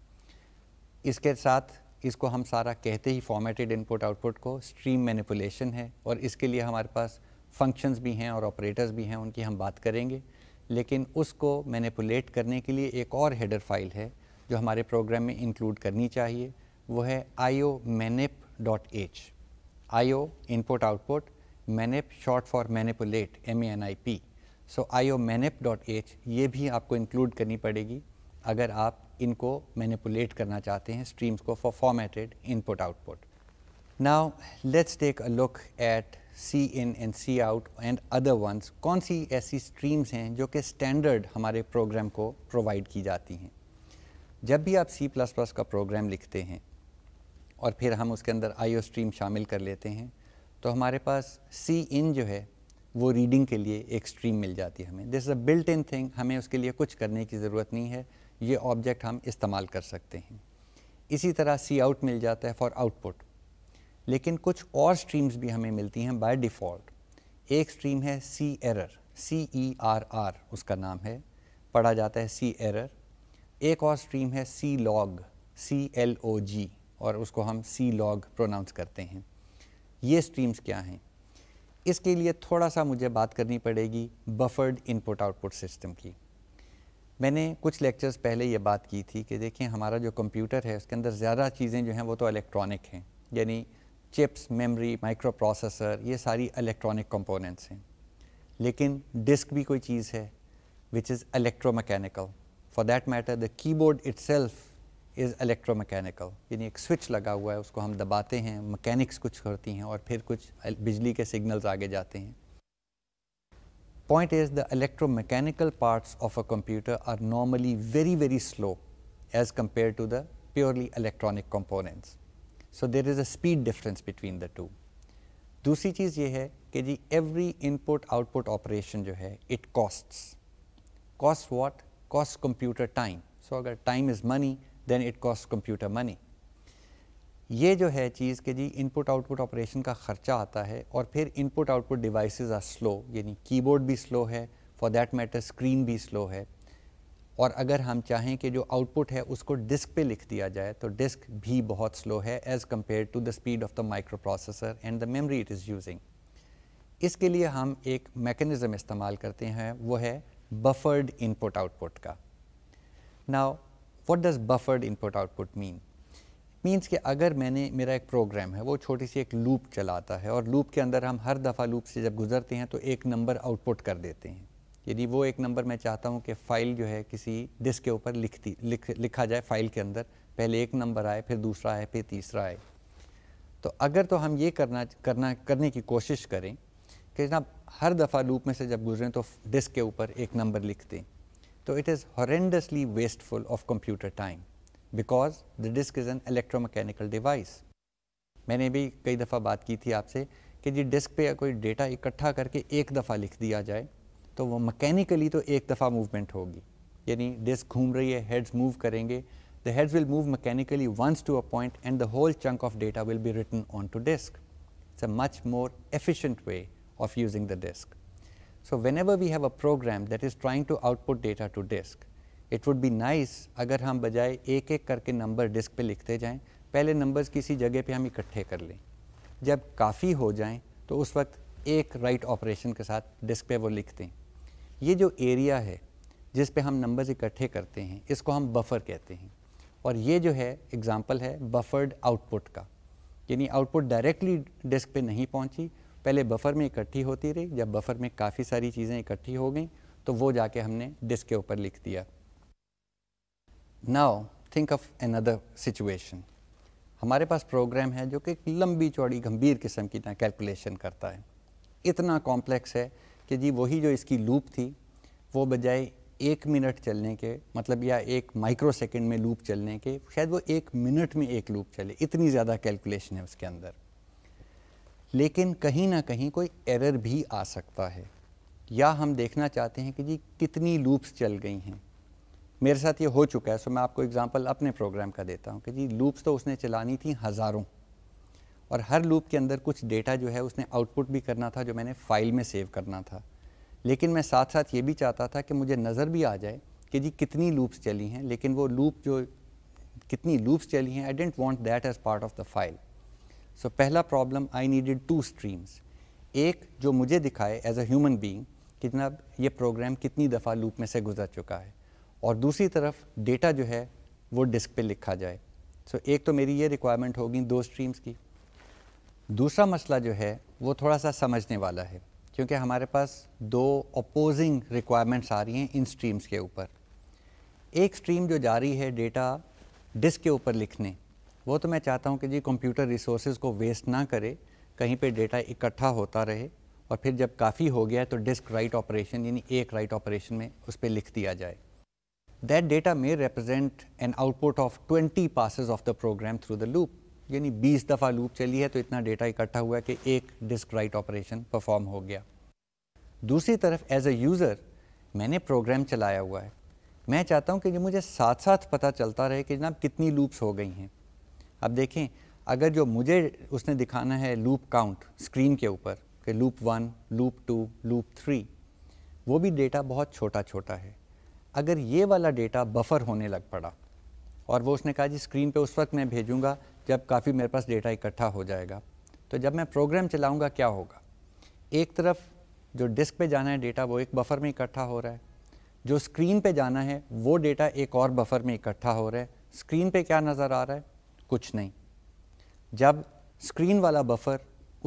इसके साथ इसको हम सारा कहते ही फॉर्मेटेड इनपुट आउटपुट को स्ट्रीम मैनिपुलेशन है और इसके लिए हमारे पास फंक्शंस भी हैं और ऑपरेटर्स भी हैं उनकी हम बात करेंगे लेकिन उसको मैनिपुलेट करने के लिए एक और हेडर फाइल है जो हमारे प्रोग्राम में इंक्लूड करनी चाहिए वो है I O manip dot h I O input output manip short for manipulate M A N I P so I O manip dot h ये भी आपको इंक्लूड करनी पड़ेगी अगर आप इनको मैनिपुलेट करना चाहते हैं स्ट्रीम्स को for formatted input output now let's take a look at C in and C out and other ones कौन सी ऐसी स्ट्रीम्स हैं जो कि स्टैंडर्ड हमारे प्रोग्राम को प्रोवाइड की जाती हैं जब भी आप सी प्लस प्लस का प्रोग्राम लिखते हैं और फिर हम उसके अंदर आईओ स्ट्रीम शामिल कर लेते हैं तो हमारे पास सी इन जो है वो रीडिंग के लिए एक स्ट्रीम मिल जाती है हमें this is a built in thing हमें उसके लिए कुछ करने की ज़रूरत नहीं है ये ऑब्जेक्ट हम इस्तेमाल कर सकते हैं इसी तरह सी आउट मिल जाता है फॉर आउटपुट लेकिन कुछ और स्ट्रीम्स भी हमें मिलती हैं बाय डिफ़ॉल्ट एक स्ट्रीम है C error C E R R उसका नाम है पढ़ा जाता है सी एरर एक और स्ट्रीम है सी लॉग सी एल ओ जी और उसको हम सी लॉग प्रोनाउंस करते हैं ये स्ट्रीम्स क्या हैं इसके लिए थोड़ा सा मुझे बात करनी पड़ेगी बफर्ड इनपुट आउटपुट सिस्टम की मैंने कुछ लेक्चर्स पहले ये बात की थी कि देखें हमारा जो कंप्यूटर है उसके अंदर ज़्यादा चीज़ें जो हैं वो तो इलेक्ट्रॉनिक हैं यानी चिप्स मेमोरी माइक्रो प्रोसेसर ये सारी इलेक्ट्रॉनिक कंपोनेंट्स हैं लेकिन डिस्क भी कोई चीज़ है which is electromechanical for that matter the keyboard itself is electromechanical यानी एक स्विच लगा हुआ है उसको हम दबाते हैं मकैनिक्स कुछ करती हैं और फिर कुछ बिजली के सिग्नल्स आगे जाते हैं point is the electro electromechanical parts of a computer are normally very very slow as compare to the purely electronic components so there is a speed difference between the two दूसरी चीज़ ये है कि जी every input output operation जो है it costs cost what cost computer time so अगर time is money then it cost computer money ये जो है चीज़ के जी इनपुट आउटपुट ऑपरेशन का ख़र्चा आता है और फिर input output devices are slow यानी कीबोर्ड भी स्लो है फॉर दैट मैटर स्क्रीन भी स्लो है और अगर हम चाहें कि जो आउटपुट है उसको डिस्क पे लिख दिया जाए तो डिस्क भी बहुत स्लो है as compare to the speed of the microprocessor and the memory it is using इसके लिए हम एक मेकनिज़म इस्तेमाल करते हैं वो है बफर्ड इनपुट आउटपुट का now what does buffered input output mean means कि अगर मैंने मेरा एक प्रोग्राम है वो छोटी सी एक लूप चलाता है और लूप के अंदर हम हर दफ़ा लूप से जब गुज़रते हैं तो एक नंबर आउटपुट कर देते हैं यदि वो एक नंबर मैं चाहता हूँ कि फ़ाइल जो है किसी डिस्क के ऊपर लिखती लिख लिखा जाए फ़ाइल के अंदर पहले एक नंबर आए फिर दूसरा आए फिर तीसरा आए तो अगर तो हम ये करना करना करने की कोशिश करें कि जनाब हर दफ़ा लूप में से जब गुजरें तो डिस्क के ऊपर एक नंबर लिख दें So, it is horrendously wasteful of computer time because the disk is an electromechanical device. मैंने भी कई दफ़ा बात की थी आपसे कि जी डिस्क पे या कोई डेटा इकट्ठा करके एक दफ़ा लिख दिया जाए तो वो मैकेनिकली तो एक दफ़ा the heads will move mechanically once to a point and the whole chunk of data will be written onto disk. It's a much more efficient way of using the disk. So whenever we have a program that is trying to output data to disk, it would be nice अगर हम बजाय एक एक करके number disc पे लिखते जाएं पहले नंबर्स किसी जगह पे हम इकट्ठे कर लें जब काफ़ी हो जाएं तो उस वक्त एक राइट ऑपरेशन के साथ डिस्क पे वो लिखते हैं ये जो एरिया है जिस पे हम नंबर्स इकट्ठे करते हैं इसको हम बफर कहते हैं और ये जो है एग्ज़ाम्पल है बफर्ड आउटपुट का यानी आउटपुट डायरेक्टली डिस्क पे नहीं पहुंची पहले बफर में इकट्ठी होती रही जब बफर में काफ़ी सारी चीज़ें इकट्ठी हो गई तो वो जाके हमने डिस्क के ऊपर लिख दिया now think of another situation हमारे पास प्रोग्राम है जो कि एक लंबी चौड़ी गंभीर किस्म की तरह कैलकुलेशन करता है इतना कॉम्प्लेक्स है कि जी वही जो इसकी लूप थी वो बजाय एक मिनट चलने के मतलब या एक माइक्रो सेकेंड में लूप चलने के शायद वो एक मिनट में एक लूप चले इतनी ज़्यादा कैलकुलेशन है उसके अंदर लेकिन कहीं ना कहीं कोई एरर भी आ सकता है या हम देखना चाहते हैं कि जी कितनी लूप्स चल गई हैं मेरे साथ ये हो चुका है सो मैं आपको एग्जांपल अपने प्रोग्राम का देता हूँ कि जी लूप्स तो उसने चलानी थी हज़ारों और हर लूप के अंदर कुछ डेटा जो है उसने आउटपुट भी करना था जो मैंने फ़ाइल में सेव करना था लेकिन मैं साथ साथ ये भी चाहता था कि मुझे नज़र भी आ जाए कि जी कितनी लूप्स चली हैं लेकिन वो लूप जो कितनी लूप्स चली हैं I don't want that as part of the file so so, पहला problem I needed two streams एक जो मुझे दिखाए एज अ ह्यूमन बीइंग कि जनाब ये प्रोग्राम कितनी दफ़ा लूप में से गुजर चुका है और दूसरी तरफ डेटा जो है वो डिस्क पे लिखा जाए सो so, एक तो मेरी ये रिक्वायरमेंट होगी दो स्ट्रीम्स की दूसरा मसला जो है वो थोड़ा सा समझने वाला है क्योंकि हमारे पास दो अपोजिंग रिक्वायरमेंट्स आ रही हैं इन स्ट्रीम्स के ऊपर एक स्ट्रीम जो जा रही है डेटा डिस्क के ऊपर लिखने वो तो मैं चाहता हूँ कि जी कंप्यूटर रिसोर्सेज को वेस्ट ना करे कहीं पे डेटा इकट्ठा होता रहे और फिर जब काफ़ी हो गया तो डिस्क राइट ऑपरेशन यानी एक राइट ऑपरेशन में उस पर लिख दिया जाए that data may represent an output of twenty passes of the program through the loop यानी बीस दफ़ा लूप चली है तो इतना डेटा इकट्ठा हुआ कि एक डिस्क राइट ऑपरेशन परफॉर्म हो गया दूसरी तरफ एज अ यूज़र मैंने प्रोग्राम चलाया हुआ है मैं चाहता हूँ कि जो मुझे साथ साथ पता चलता रहे कि जनाब कितनी लूप्स हो गई हैं अब देखें अगर जो मुझे उसने दिखाना है लूप काउंट स्क्रीन के ऊपर कि loop one loop two loop three वो भी डेटा बहुत छोटा छोटा है अगर ये वाला डेटा बफर होने लग पड़ा और वो उसने कहा जी स्क्रीन पे उस वक्त मैं भेजूंगा जब काफ़ी मेरे पास डेटा इकट्ठा हो जाएगा तो जब मैं प्रोग्राम चलाऊंगा क्या होगा एक तरफ जो डिस्क पे जाना है डेटा वो एक बफर में इकट्ठा हो रहा है जो स्क्रीन पे जाना है वो डेटा एक और बफर में इकट्ठा हो रहा है स्क्रीन पे क्या नज़र आ रहा है कुछ नहीं जब स्क्रीन वाला बफर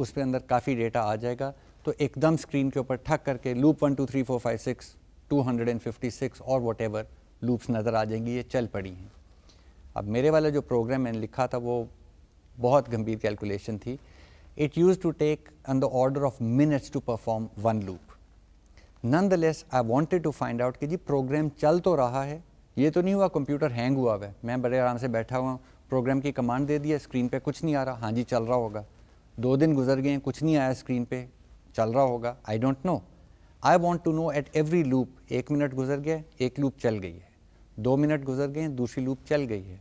उसके अंदर काफ़ी डेटा आ जाएगा तो एकदम स्क्रीन के ऊपर ठक करके loop one two three four five six two hundred and fifty six और वट एवर लूप्स नज़र आ जाएंगी ये चल पड़ी हैं अब मेरे वाला जो प्रोग्राम मैंने लिखा था वो बहुत गंभीर कैलकुलेशन थी it to take on the order of minutes to perform one loop none the less I wanted to find out कि जी प्रोग्राम चल तो रहा है ये तो नहीं हुआ कंप्यूटर हैंग हुआ है मैं बड़े आराम से बैठा हुआ हूँ प्रोग्राम की कमांड दे दिया स्क्रीन पे कुछ नहीं आ रहा हाँ जी चल रहा होगा दो दिन गुजर गए कुछ नहीं आया स्क्रीन पे चल रहा होगा I don't know I want to know at every loop एक मिनट गुजर गया एक लूप चल गई है दो मिनट गुजर गए दूसरी लूप चल गई है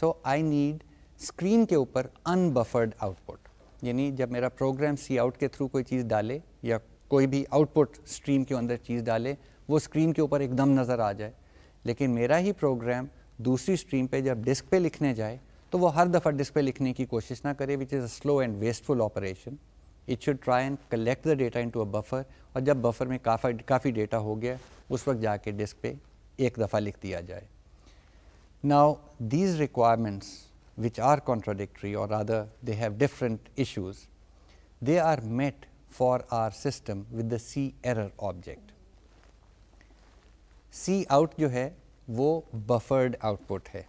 सो आई नीड स्क्रीन के ऊपर अनबफर्ड आउटपुट यानी जब मेरा प्रोग्राम सी आउट के थ्रू कोई चीज़ डाले या कोई भी आउटपुट स्ट्रीम के अंदर चीज़ डाले वो स्क्रीन के ऊपर एकदम नज़र आ जाए लेकिन मेरा ही प्रोग्राम दूसरी स्ट्रीम पे जब डिस्क पे लिखने जाए तो वो हर दफ़ा डिस्क पे लिखने की कोशिश ना करे which is a slow and wasteful operation it should try and collect the data into a buffer और जब बफर में काफ़ी काफ़ी डेटा हो गया उस वक्त जाके डिस्क पे एक दफ़ा लिख दिया जाए now these requirements which are contradictory और other they have different issues they are met for our system with the C error object C out जो है वो बफर्ड आउटपुट है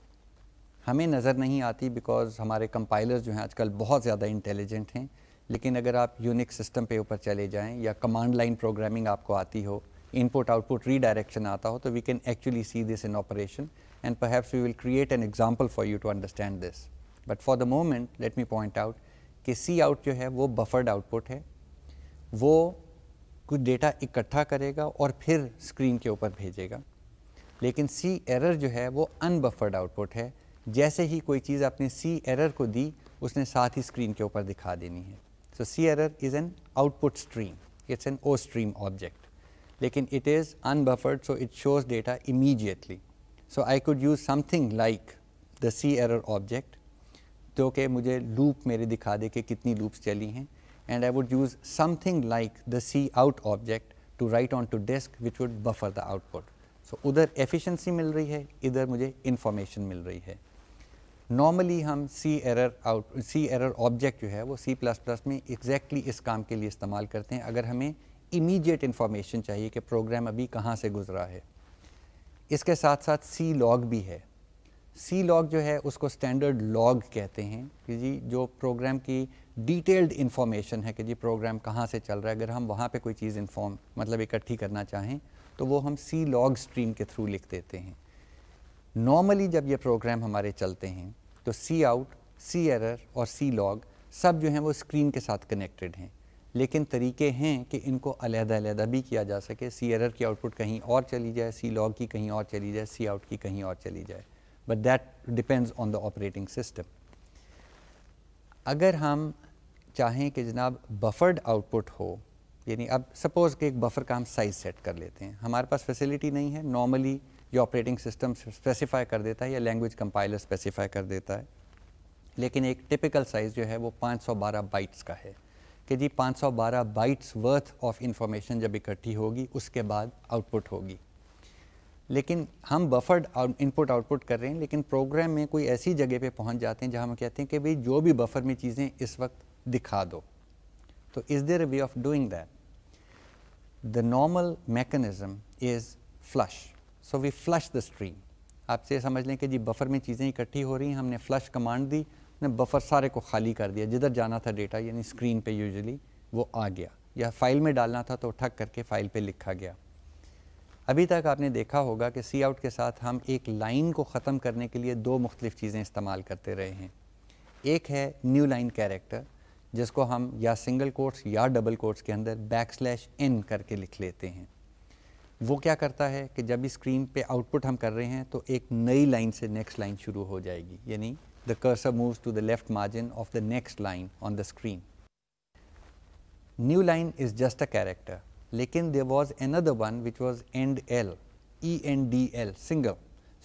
हमें नज़र नहीं आती बिकॉज हमारे कंपाइलर्स जो हैं आजकल बहुत ज़्यादा इंटेलिजेंट हैं लेकिन अगर आप यूनिक सिस्टम पे ऊपर चले जाएं या कमांड लाइन प्रोग्रामिंग आपको आती हो इनपुट आउटपुट रीडायरेक्शन आता हो तो we can actually see this in operation and perhaps we will create an example for you to understand this but for the moment let me point out कि C out जो है वो buffered output है वो कुछ data इकट्ठा करेगा और फिर स्क्रीन के ऊपर भेजेगा लेकिन सी एरर जो है वो अनबफर्ड आउटपुट है जैसे ही कोई चीज़ आपने सी एरर को दी उसने साथ ही स्क्रीन के ऊपर दिखा देनी है so C error is an output stream it's an O stream object लेकिन it is unbuffered so it shows data immediately so I could use something like the C error object जो कि मुझे loop मेरे दिखा दे कि कितनी loops चली हैं and I would use something like the C out object to write on to disk which would buffer the output so so, उधर एफिशिएंसी मिल रही है इधर मुझे इन्फॉर्मेशन मिल रही है नॉर्मली हम C error out C error object जो है वो सी प्लस प्लस में एग्जैक्टली exactly इस काम के लिए इस्तेमाल करते हैं अगर हमें इमीडिएट इन्फॉर्मेशन चाहिए कि प्रोग्राम अभी कहाँ से गुजरा है इसके साथ साथ सी लॉग भी है सी लॉग जो है उसको स्टैंडर्ड लॉग कहते हैं कि जी जो प्रोग्राम की डिटेल्ड इन्फॉर्मेशन है कि जी प्रोग्राम कहाँ से चल रहा है अगर हम वहाँ पे कोई चीज़ इन्फॉर्म मतलब इकट्ठी करना चाहें तो वो हम सी लॉग स्ट्रीम के थ्रू लिख देते हैं नॉर्मली जब ये प्रोग्राम हमारे चलते हैं तो सी आउट सी एरर और सी लॉग सब जो हैं वो स्क्रीन के साथ कनेक्टेड हैं लेकिन तरीके हैं कि इनको अलहदा अलहदा भी किया जा सके सी एरर की आउटपुट कहीं और चली जाए सी लॉग की कहीं और चली जाए सी आउट की कहीं और चली जाए but that depends on the operating system अगर हम चाहें कि जनाब बफर्ड आउटपुट हो यानी अब सपोज़ कि एक बफर का हम साइज़ सेट कर लेते हैं हमारे पास फैसिलिटी नहीं है नॉर्मली ये ऑपरेटिंग सिस्टम स्पेसिफाई कर देता है या लैंग्वेज कंपाइलर स्पेसिफाई कर देता है लेकिन एक टिपिकल साइज़ जो है वो 512 बाइट्स का है कि जी 512 बाइट्स वर्थ ऑफ इंफॉर्मेशन जब इकट्ठी होगी उसके बाद आउटपुट होगी लेकिन हम बफर्ड इनपुट आउटपुट कर रहे हैं लेकिन प्रोग्राम में कोई ऐसी जगह पे पहुंच जाते हैं जहाँ हम कहते हैं कि भाई जो भी बफर में चीज़ें इस वक्त दिखा दो So, तो is there a way of doing that? The normal mechanism is flush. So, we flush the stream. आप से समझ लें कि जी बफर में चीज़ें इकट्ठी हो रही हैं हमने फ्लश कमांड दी ने बफर सारे को खाली कर दिया जिधर जाना था डेटा यानी स्क्रीन पे यूजुअली वो आ गया या फाइल में डालना था तो ठक करके फ़ाइल पे लिखा गया अभी तक आपने देखा होगा कि सी आउट के साथ हम एक लाइन को ख़त्म करने के लिए दो मुख्तलिफ़ चीज़ें इस्तेमाल करते रहे हैं एक है न्यू लाइन कैरेक्टर जिसको हम या सिंगल कोट्स या डबल कोर्स के अंदर बैक स्लैश एन करके लिख लेते हैं वो क्या करता है कि जब भी स्क्रीन पे आउटपुट हम कर रहे हैं तो एक नई लाइन से नेक्स्ट लाइन शुरू हो जाएगी यानी the cursor moves to the left margin of the next line on the screen new line is just a character लेकिन there was other one which was end L E N D L single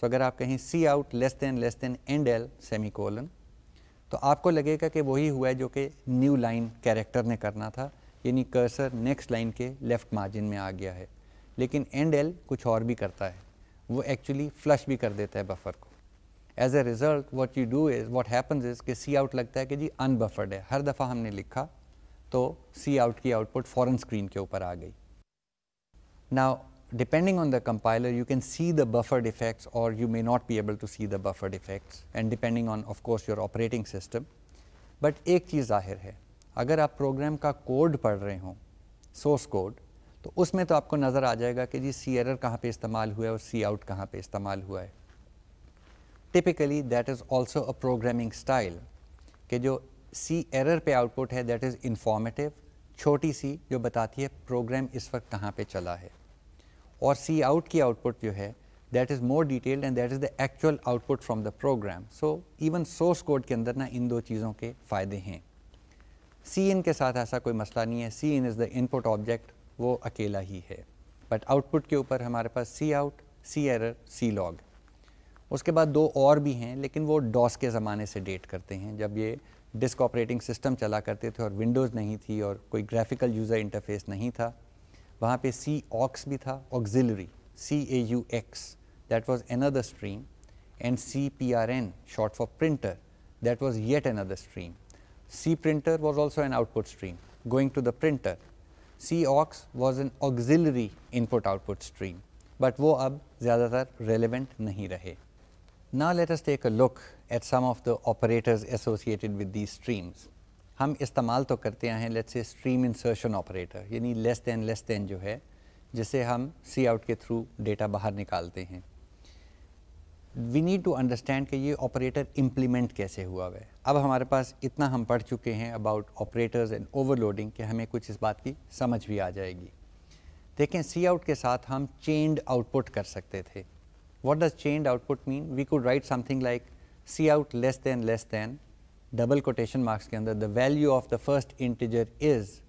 so अगर आप कहें C out less than less than end L semicolon तो आपको लगेगा कि वही हुआ है जो कि न्यू लाइन कैरेक्टर ने करना था यानी कर्सर नेक्स्ट लाइन के लेफ़्ट मार्जिन में आ गया है लेकिन एंड एल कुछ और भी करता है वो एक्चुअली फ्लश भी कर देता है बफर को as a result what you do is what happens is कि सी आउट लगता है कि जी अनबफर्ड है हर दफ़ा हमने लिखा तो सी आउट की आउटपुट फॉरन स्क्रीन के ऊपर आ गई now depending on the compiler, you can see the buffered effects or you may not be able to see the buffered effects and depending on of course your operating system. But एक चीज़ जाहिर है अगर आप programme का code पढ़ रहे हों सोर्स कोड तो उसमें तो आपको नज़र आ जाएगा कि जी सी एरर कहाँ पे इस्तेमाल हुआ है और सी आउट कहाँ पे इस्तेमाल हुआ है typically that is also a programming style कि जो सी एरर पे आउटपुट है दैट इज़ इन्फॉर्मेटिव छोटी सी जो बताती है प्रोग्राम इस वक्त कहाँ पे चला है और सी आउट की आउटपुट जो है that is more detailed and that is the actual output from the program so even source code के अंदर ना इन दो चीज़ों के फ़ायदे हैं सी इन के साथ ऐसा कोई मसला नहीं है सी इन इज़ द इनपुट ऑब्जेक्ट वो अकेला ही है बट आउटपुट के ऊपर हमारे पास C out C error C log उसके बाद दो और भी हैं लेकिन वो डॉस के ज़माने से डेट करते हैं जब ये डिस्क ऑपरेटिंग सिस्टम चला करते थे और विंडोज़ नहीं थी और कोई ग्राफिकल यूज़र इंटरफेस नहीं था वहाँ पे सी ऑक्स भी था auxiliary C A U X that was another stream and C P that was yet another stream. C printer was also an output stream going to the printer. C aux was an auxiliary input output stream, but wo ab zyadatar relevant nahi rahe. Now let us take a look at some of the operators associated with these streams. हम इस्तेमाल तो करते हैं let's say stream insertion operator यानी less than less than जो है जिसे हम सी आउट के थ्रू डेटा बाहर निकालते हैं वी नीड टू अंडरस्टैंड कि ये ऑपरेटर इम्प्लीमेंट कैसे हुआ है अब हमारे पास इतना हम पढ़ चुके हैं अबाउट ऑपरेटर्स एंड ओवरलोडिंग कि हमें कुछ इस बात की समझ भी आ जाएगी देखें सी आउट के साथ हम चेंड आउटपुट कर सकते थे what does chained output mean we could write something like C out less than less than double quotation marks के अंदर the value of the first integer is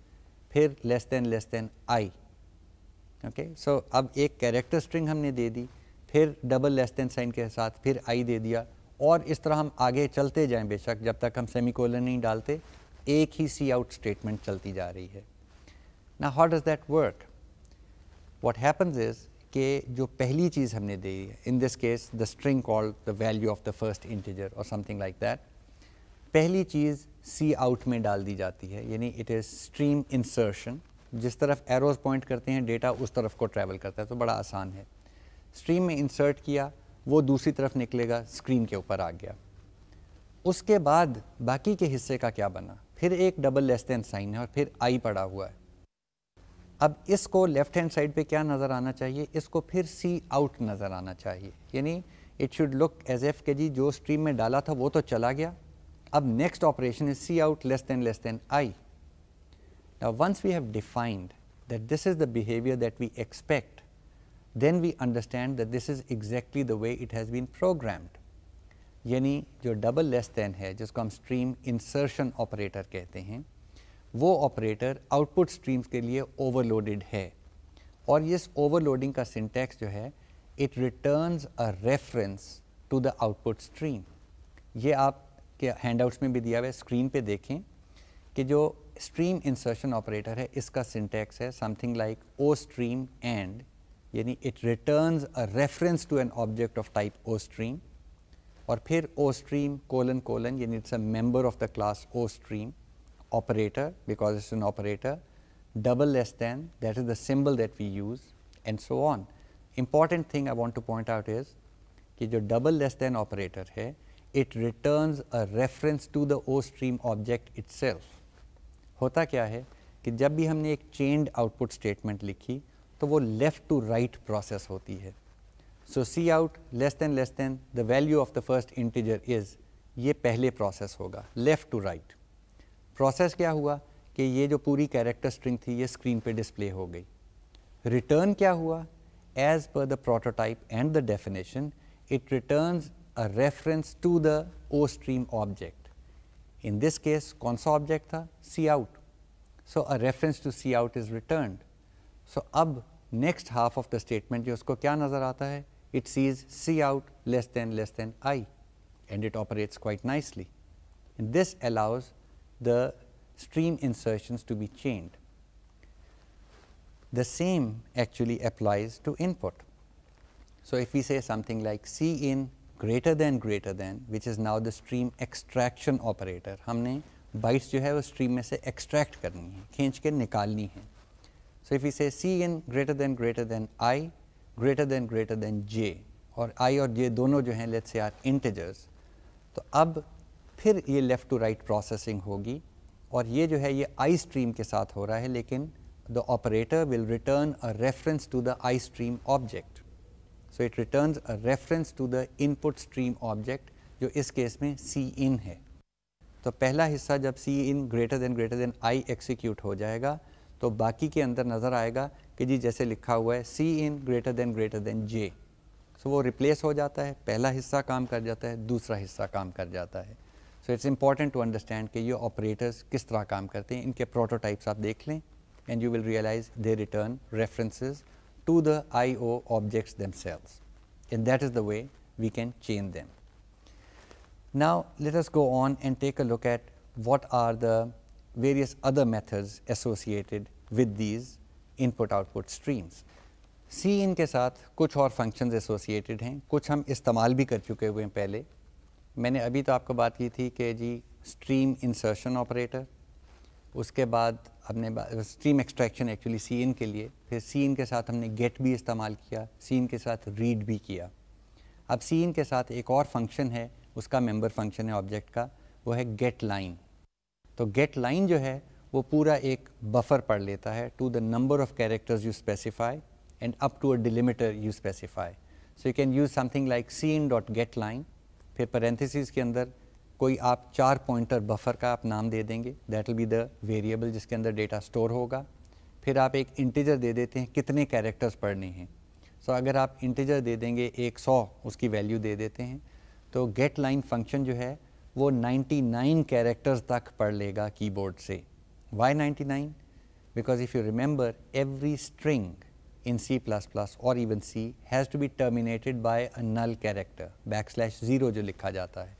फिर less than less than i okay so अब एक character string हमने दे दी फिर double less than sign के साथ फिर आई दे दिया और इस तरह हम आगे चलते जाएं बेशक जब तक हम सेमी कोलर नहीं डालते एक ही सी आउट स्टेटमेंट चलती जा रही है ना how does that work what happens is के जो पहली चीज़ हमने दी है in this case the string called the value of the first integer और समथिंग लाइक दैट पहली चीज़ सी आउट में डाल दी जाती है यानी इट इज़ स्ट्रीम इंसर्शन जिस तरफ एरोज पॉइंट करते हैं डेटा उस तरफ को ट्रैवल करता है तो बड़ा आसान है स्ट्रीम में इंसर्ट किया वो दूसरी तरफ निकलेगा स्क्रीन के ऊपर आ गया उसके बाद बाकी के हिस्से का क्या बना फिर एक डबल लेस देन साइन है और फिर आई पड़ा हुआ है अब इसको लेफ्ट हैंड साइड पे क्या नज़र आना चाहिए इसको फिर सी आउट नज़र आना चाहिए यानी it should look as F के जी जो स्ट्रीम में डाला था वो तो चला गया Ab next operation is C out less than less than I. Now, once we have defined that this is the behavior that we expect, then we understand that this is exactly the way it has been programmed. Yani, jo double less than hai, jisko hum stream insertion operator kehte hain, wo operator output streams ke liye overloaded hai. Aur yes, overloading ka syntax jo hai, it returns a reference to the output stream. Ye के handouts में भी दिया हुआ है screen पे देखें कि जो स्ट्रीम इंसर्शन ऑपरेटर है इसका सिंटेक्स है something like O stream and यानी it returns a reference to an object of type O stream और फिर ओ स्ट्रीम कोलन कोलन यानी it's a member of the class O stream operator because it's an operator double less than that is the symbol that we use and so on important thing I want to point out is कि जो double less than operator है it returns a reference to the O stream object itself. Hota kya hai? Ki jab bhi humne ek chained output statement likhi, to wo left to right process hoti hai. So see out less than less than the value of the first integer is, ye pehle process hoga, left to right. Process kya hua? Ki ye jo puri character string thi, ye screen pe display ho gayi. Return kya hua? As per the prototype and the definition, it returns a reference to the O stream object. In this case, कौन object था? C out. So, a reference to C out is returned. So, ab next half of the statement you उसको क्या नज़र आता It sees C out less than less than I and it operates quite nicely. And this allows the stream insertions to be chained. The same actually applies to input. So, if we say something like C in greater than greater than which is now the stream extraction operator हमने bytes जो है वो stream में से extract करनी है खींच के निकालनी है so if we say c in greater than greater than i greater than greater than j और i और j दोनों जो हैं let's say are integers तो अब फिर ये left to right processing होगी और ये जो है ये i stream के साथ हो रहा है लेकिन the operator will return a reference to the i stream object so it return reference to the input stream object जो इस केस में सी इन है तो पहला हिस्सा जब C in greater than greater than i execute हो जाएगा तो बाकी के अंदर नज़र आएगा कि जी जैसे लिखा हुआ है सी इन greater than greater than J so वो रिप्लेस हो जाता है पहला हिस्सा काम कर जाता है दूसरा हिस्सा काम कर जाता है so it's important to understand कि ये ऑपरेटर्स किस तरह काम करते हैं इनके प्रोटोटाइप्स आप देख लें and you will realize they return references to the IO objects themselves and that is the way we can chain them. Now, let us go on and take a look at what are the various other methods associated with these input output streams. C इनके साथ कुछ और functions associated हैं कुछ हम इस्तेमाल भी कर चुके हुए हैं पहले मैंने अभी तो आपको बात की थी कि जी stream insertion operator उसके बाद हमने स्ट्रीम एक्सट्रैक्शन एक्चुअली सी के लिए फिर सी के साथ हमने गेट भी इस्तेमाल किया सी के साथ रीड भी किया अब सी के साथ एक और फंक्शन है उसका मेंबर फंक्शन है ऑब्जेक्ट का वो है गेट लाइन तो गेट लाइन जो है वो पूरा एक बफर पढ़ लेता है to the number of characters you specify and up to a delimiter you specify so you can use something like C in dot get line फिर पैरेंथिस के अंदर कोई आप चार पॉइंटर बफर का आप नाम दे देंगे that will be the variable जिसके अंदर डेटा स्टोर होगा फिर आप एक इंटीजर दे देते हैं कितने कैरेक्टर्स पढ़ने हैं सो so, अगर आप इंटीजर दे देंगे एक सौ उसकी वैल्यू दे देते हैं तो गेट लाइन फंक्शन जो है वो 99 कैरेक्टर्स तक पढ़ लेगा कीबोर्ड से Y 99 remember every string in C plus plus और even C has to be terminated by a null character back slash zero जो लिखा जाता है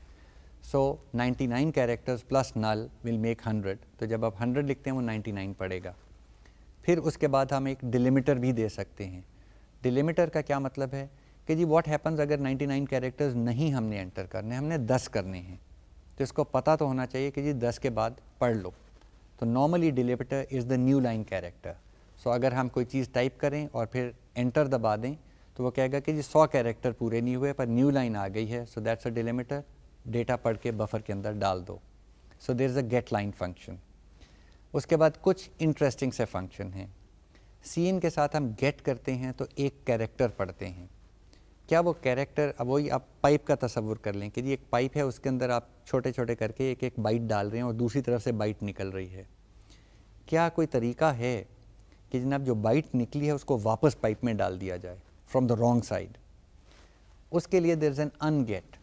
so ninety nine characters plus null will make hundred तो जब आप hundred लिखते हैं वो नाइन्टी नाइन पड़ेगा फिर उसके बाद हम एक डिलिमिटर भी दे सकते हैं डिलिमिटर का क्या मतलब है कि जी व्हाट हैपन्स अगर नाइन्टी नाइन कैरेक्टर्स नहीं हमने एंटर करने हमने दस करने हैं तो इसको पता तो होना चाहिए कि जी दस के बाद पढ़ लो तो normally delimiter is the new line character so अगर हम कोई चीज़ टाइप करें और फिर एंटर दबा दें तो वो कहेगा कि जी सौ कैरेक्टर पूरे नहीं हुए पर न्यू लाइन आ गई है so that's a delimiter data पढ़ के बफर के अंदर डाल दो so there is a get line function उसके बाद कुछ इंटरेस्टिंग से फंक्शन हैं सीन के साथ हम गेट करते हैं तो एक कैरेक्टर पढ़ते हैं क्या वो कैरेक्टर अब वही आप पाइप का तस्वुर कर लें कि जी एक पाइप है उसके अंदर आप छोटे छोटे करके एक एक बाइट डाल रहे हैं और दूसरी तरफ से बाइट निकल रही है क्या कोई तरीका है कि जनाब जो बाइट निकली है उसको वापस पाइप में डाल दिया जाए फ्रॉम द रॉन्ग साइड उसके लिए there is an unget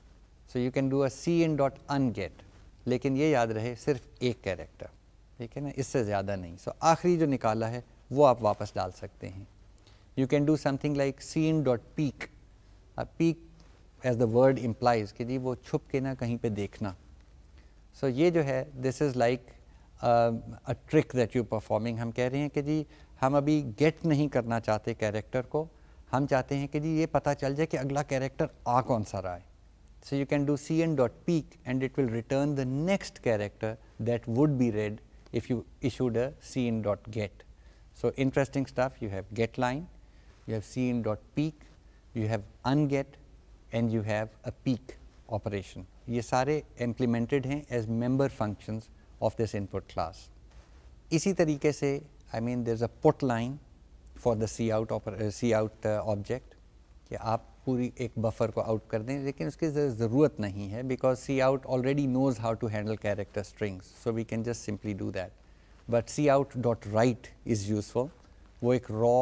so you can do a C in dot unget लेकिन ये याद रहे सिर्फ एक कैरेक्टर ठीक है ना इससे ज़्यादा नहीं सो so, आखिरी जो निकाला है वो आप वापस डाल सकते हैं you can do something like C in dot peek peek as the word implies कि जी वो छुप के ना कहीं पे देखना सो so, ये जो है this is like a trick that you performing हम कह रहे हैं कि जी हम अभी गेट नहीं करना चाहते कैरेक्टर को हम चाहते हैं कि जी ये पता चल जाए कि अगला कैरेक्टर आ कौन सा रहा है So, you can do cn dot and it will return the next character that would be read if you issued a cn dot get. So, interesting stuff you have get line, you have cn dot you have unget and you have a peak operation. These are implemented as member functions of this input class. इसी तरीके I mean there is a put line for the cout, oper, uh, cout uh, object कि आप पूरी एक buffer को out कर दें लेकिन उसकी ज़रूरत नहीं है because C out already knows how to handle character strings so we can just simply do that but C out dot write is useful वो एक रॉ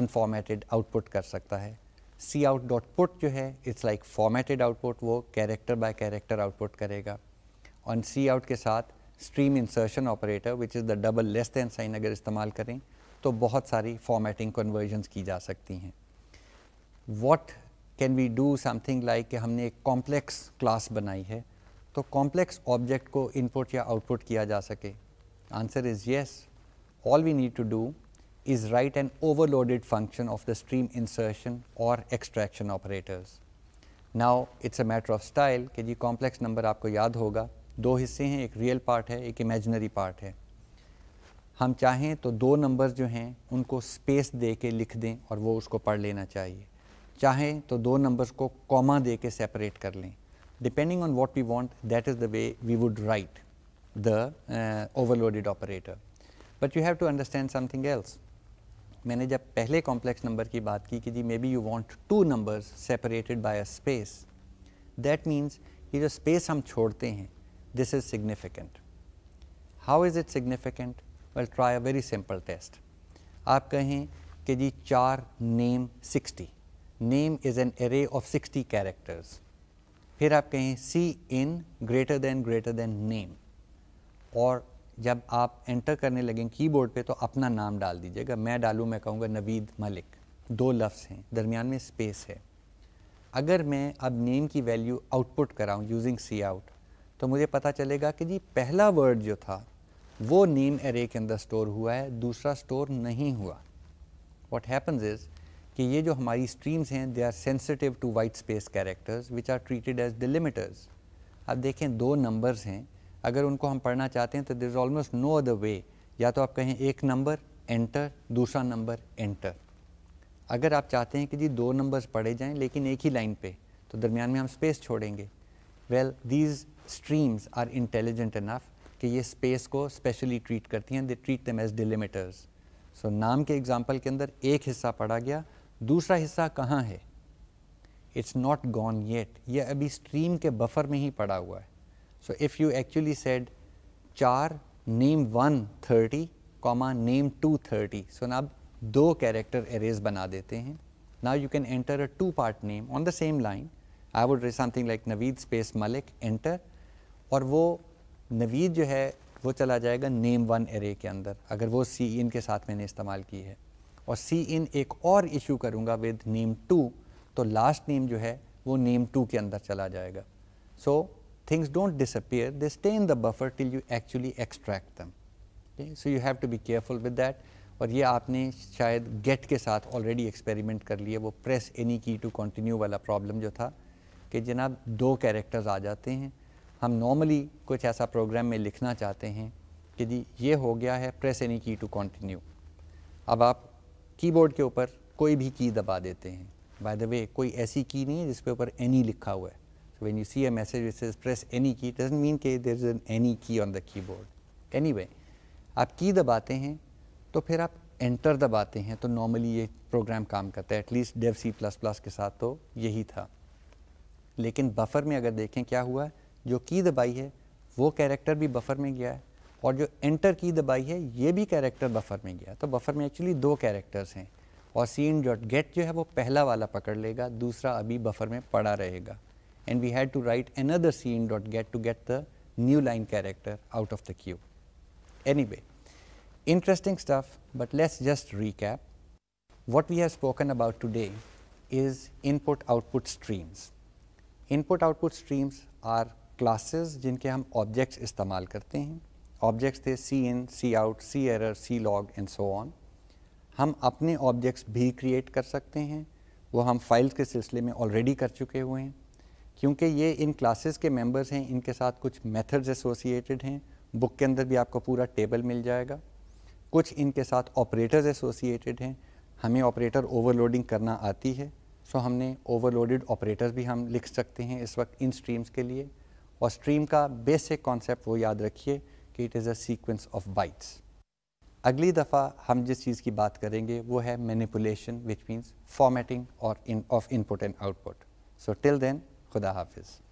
अनफॉर्मेटेड आउटपुट कर सकता है सी आउट डॉट पुट जो है इट्स लाइक फॉर्मेटेड आउटपुट वो character by character output करेगा और सी आउट के साथ stream insertion operator which is the double less than sign अगर इस्तेमाल करें तो बहुत सारी फॉर्मेटिंग कन्वर्जन की जा सकती हैं what can we do something like कि हमने एक complex class बनाई है तो complex object को input या output किया जा सके answer is yes all we need to do is write an overloaded function of the stream insertion or extraction operators. Now it's a matter of style कि जी complex number आपको याद होगा दो हिस्से हैं एक real part है एक imaginary part है हम चाहें तो दो नंबर्स जो हैं उनको स्पेस दे के लिख दें और वो उसको पढ़ लेना चाहिए चाहें तो दो नंबर्स को कॉमा दे के सेपरेट कर लें depending on what we want that is the way we would write the overloaded operator but you have to understand something else मैंने जब पहले कॉम्प्लेक्स नंबर की बात की कि जी maybe you want two numbers separated by a space that means ये जो स्पेस हम छोड़ते हैं this is significant how is it significant well try a very simple test आप कहें कि जी char name sixty name is an array of sixty characters फिर आप कहें सी इन greater than greater than name और जब आप एंटर करने लगें कीबोर्ड पे तो अपना नाम डाल दीजिएगा मैं डालूँ मैं कहूँगा नवीद मलिक दो लफ्ज़ हैं दरमियान में स्पेस है अगर मैं अब नेम की वैल्यू आउटपुट कराऊँ यूजिंग सी आउट तो मुझे पता चलेगा कि जी पहला वर्ड जो था वो नेम एरे के अंदर स्टोर हुआ है दूसरा स्टोर नहीं हुआ वॉट हैपन्स इज़ कि ये जो हमारी स्ट्रीम्स हैं they are sensitive to white space characters which are treated as delimiters आप देखें दो नंबर्स हैं अगर उनको हम पढ़ना चाहते हैं तो there is almost no other way या तो आप कहें एक नंबर एंटर दूसरा नंबर एंटर अगर आप चाहते हैं कि जी दो नंबर्स पढ़े जाएं लेकिन एक ही लाइन पे तो दरमियान में हम स्पेस छोड़ेंगे well these streams are intelligent enough कि ये स्पेस को स्पेशली ट्रीट करती हैं दे ट्रीट दम एज डिलिमिटर्स सो नाम के एग्जाम्पल के अंदर एक हिस्सा पढ़ा गया दूसरा हिस्सा कहाँ है इट्स नॉट गॉन येट यह अभी स्ट्रीम के बफर में ही पड़ा हुआ है so if you actually said char name one thirty comma name two thirty so ना अब दो कैरेक्टर एरेज बना देते हैं ना you can enter a two part name on the same line I would ray something like Naveed space Malik enter और वो नवीद जो है वो चला जाएगा नेम वन एरे के अंदर अगर वो सी इन e के साथ मैंने इस्तेमाल की है और सी इन एक और इशू करूँगा विद नेम टू तो लास्ट नेम जो है वो नेम टू के अंदर चला जाएगा so things don't disappear they stay in the buffer till you actually extract them so you have to be careful with that और ये आपने शायद गेट के साथ ऑलरेडी एक्सपेरिमेंट कर लिया वो press any key to continue वाला प्रॉब्लम जो था कि जनाब दो कैरेक्टर्स आ जाते हैं हम नॉर्मली कुछ ऐसा प्रोग्राम में लिखना चाहते हैं कि जी ये हो गया है press any key to continue अब आप कीबोर्ड के ऊपर कोई भी की दबा देते हैं बाय द वे कोई ऐसी की नहीं है जिसके ऊपर एनी लिखा हुआ है when you see a message which is press any key doesn't mean के there is an any key on the keyboard वे आप की दबाते हैं तो फिर आप एंटर दबाते हैं तो नॉर्मली ये प्रोग्राम काम करता है at least Dev C plus plus के साथ तो यही था लेकिन बफर में अगर देखें क्या हुआ जो की दबाई है वो कैरेक्टर भी बफर में गया है और जो एंटर की दबाई है ये भी कैरेक्टर बफर में गया तो बफर में एक्चुअली दो कैरेक्टर्स हैं और सी डॉट गेट जो है वो पहला वाला पकड़ लेगा दूसरा अभी बफर में पड़ा रहेगा and we had to write another C dot get to get the new line character out of the queue anyway interesting stuff but let's just recap what we have spoken about today is input output streams input output streams are classes जिनके हम objects इस्तेमाल करते हैं objects थे C in C out C error C log and so on हम अपने objects भी create कर सकते हैं वो हम फाइल्स के सिलसिले में ऑलरेडी कर चुके हुए हैं क्योंकि ये इन क्लासेस के मेंबर्स हैं इनके साथ कुछ मेथड्स एसोसिएटेड हैं बुक के अंदर भी आपको पूरा टेबल मिल जाएगा कुछ इनके साथ ऑपरेटर्स एसोसिएटेड हैं हमें ऑपरेटर ओवरलोडिंग करना आती है सो हमने ओवरलोडेड ऑपरेटर्स भी हम लिख सकते हैं इस वक्त इन स्ट्रीम्स के लिए और स्ट्रीम का बेसिक कॉन्सेप्ट वो याद रखिए कि it is a sequence of bytes अगली दफ़ा हम जिस चीज़ की बात करेंगे वो है मैनिपुलेशन विच मीन्स फॉर्मेटिंग और in of input and output so till then खुदा हाफिज़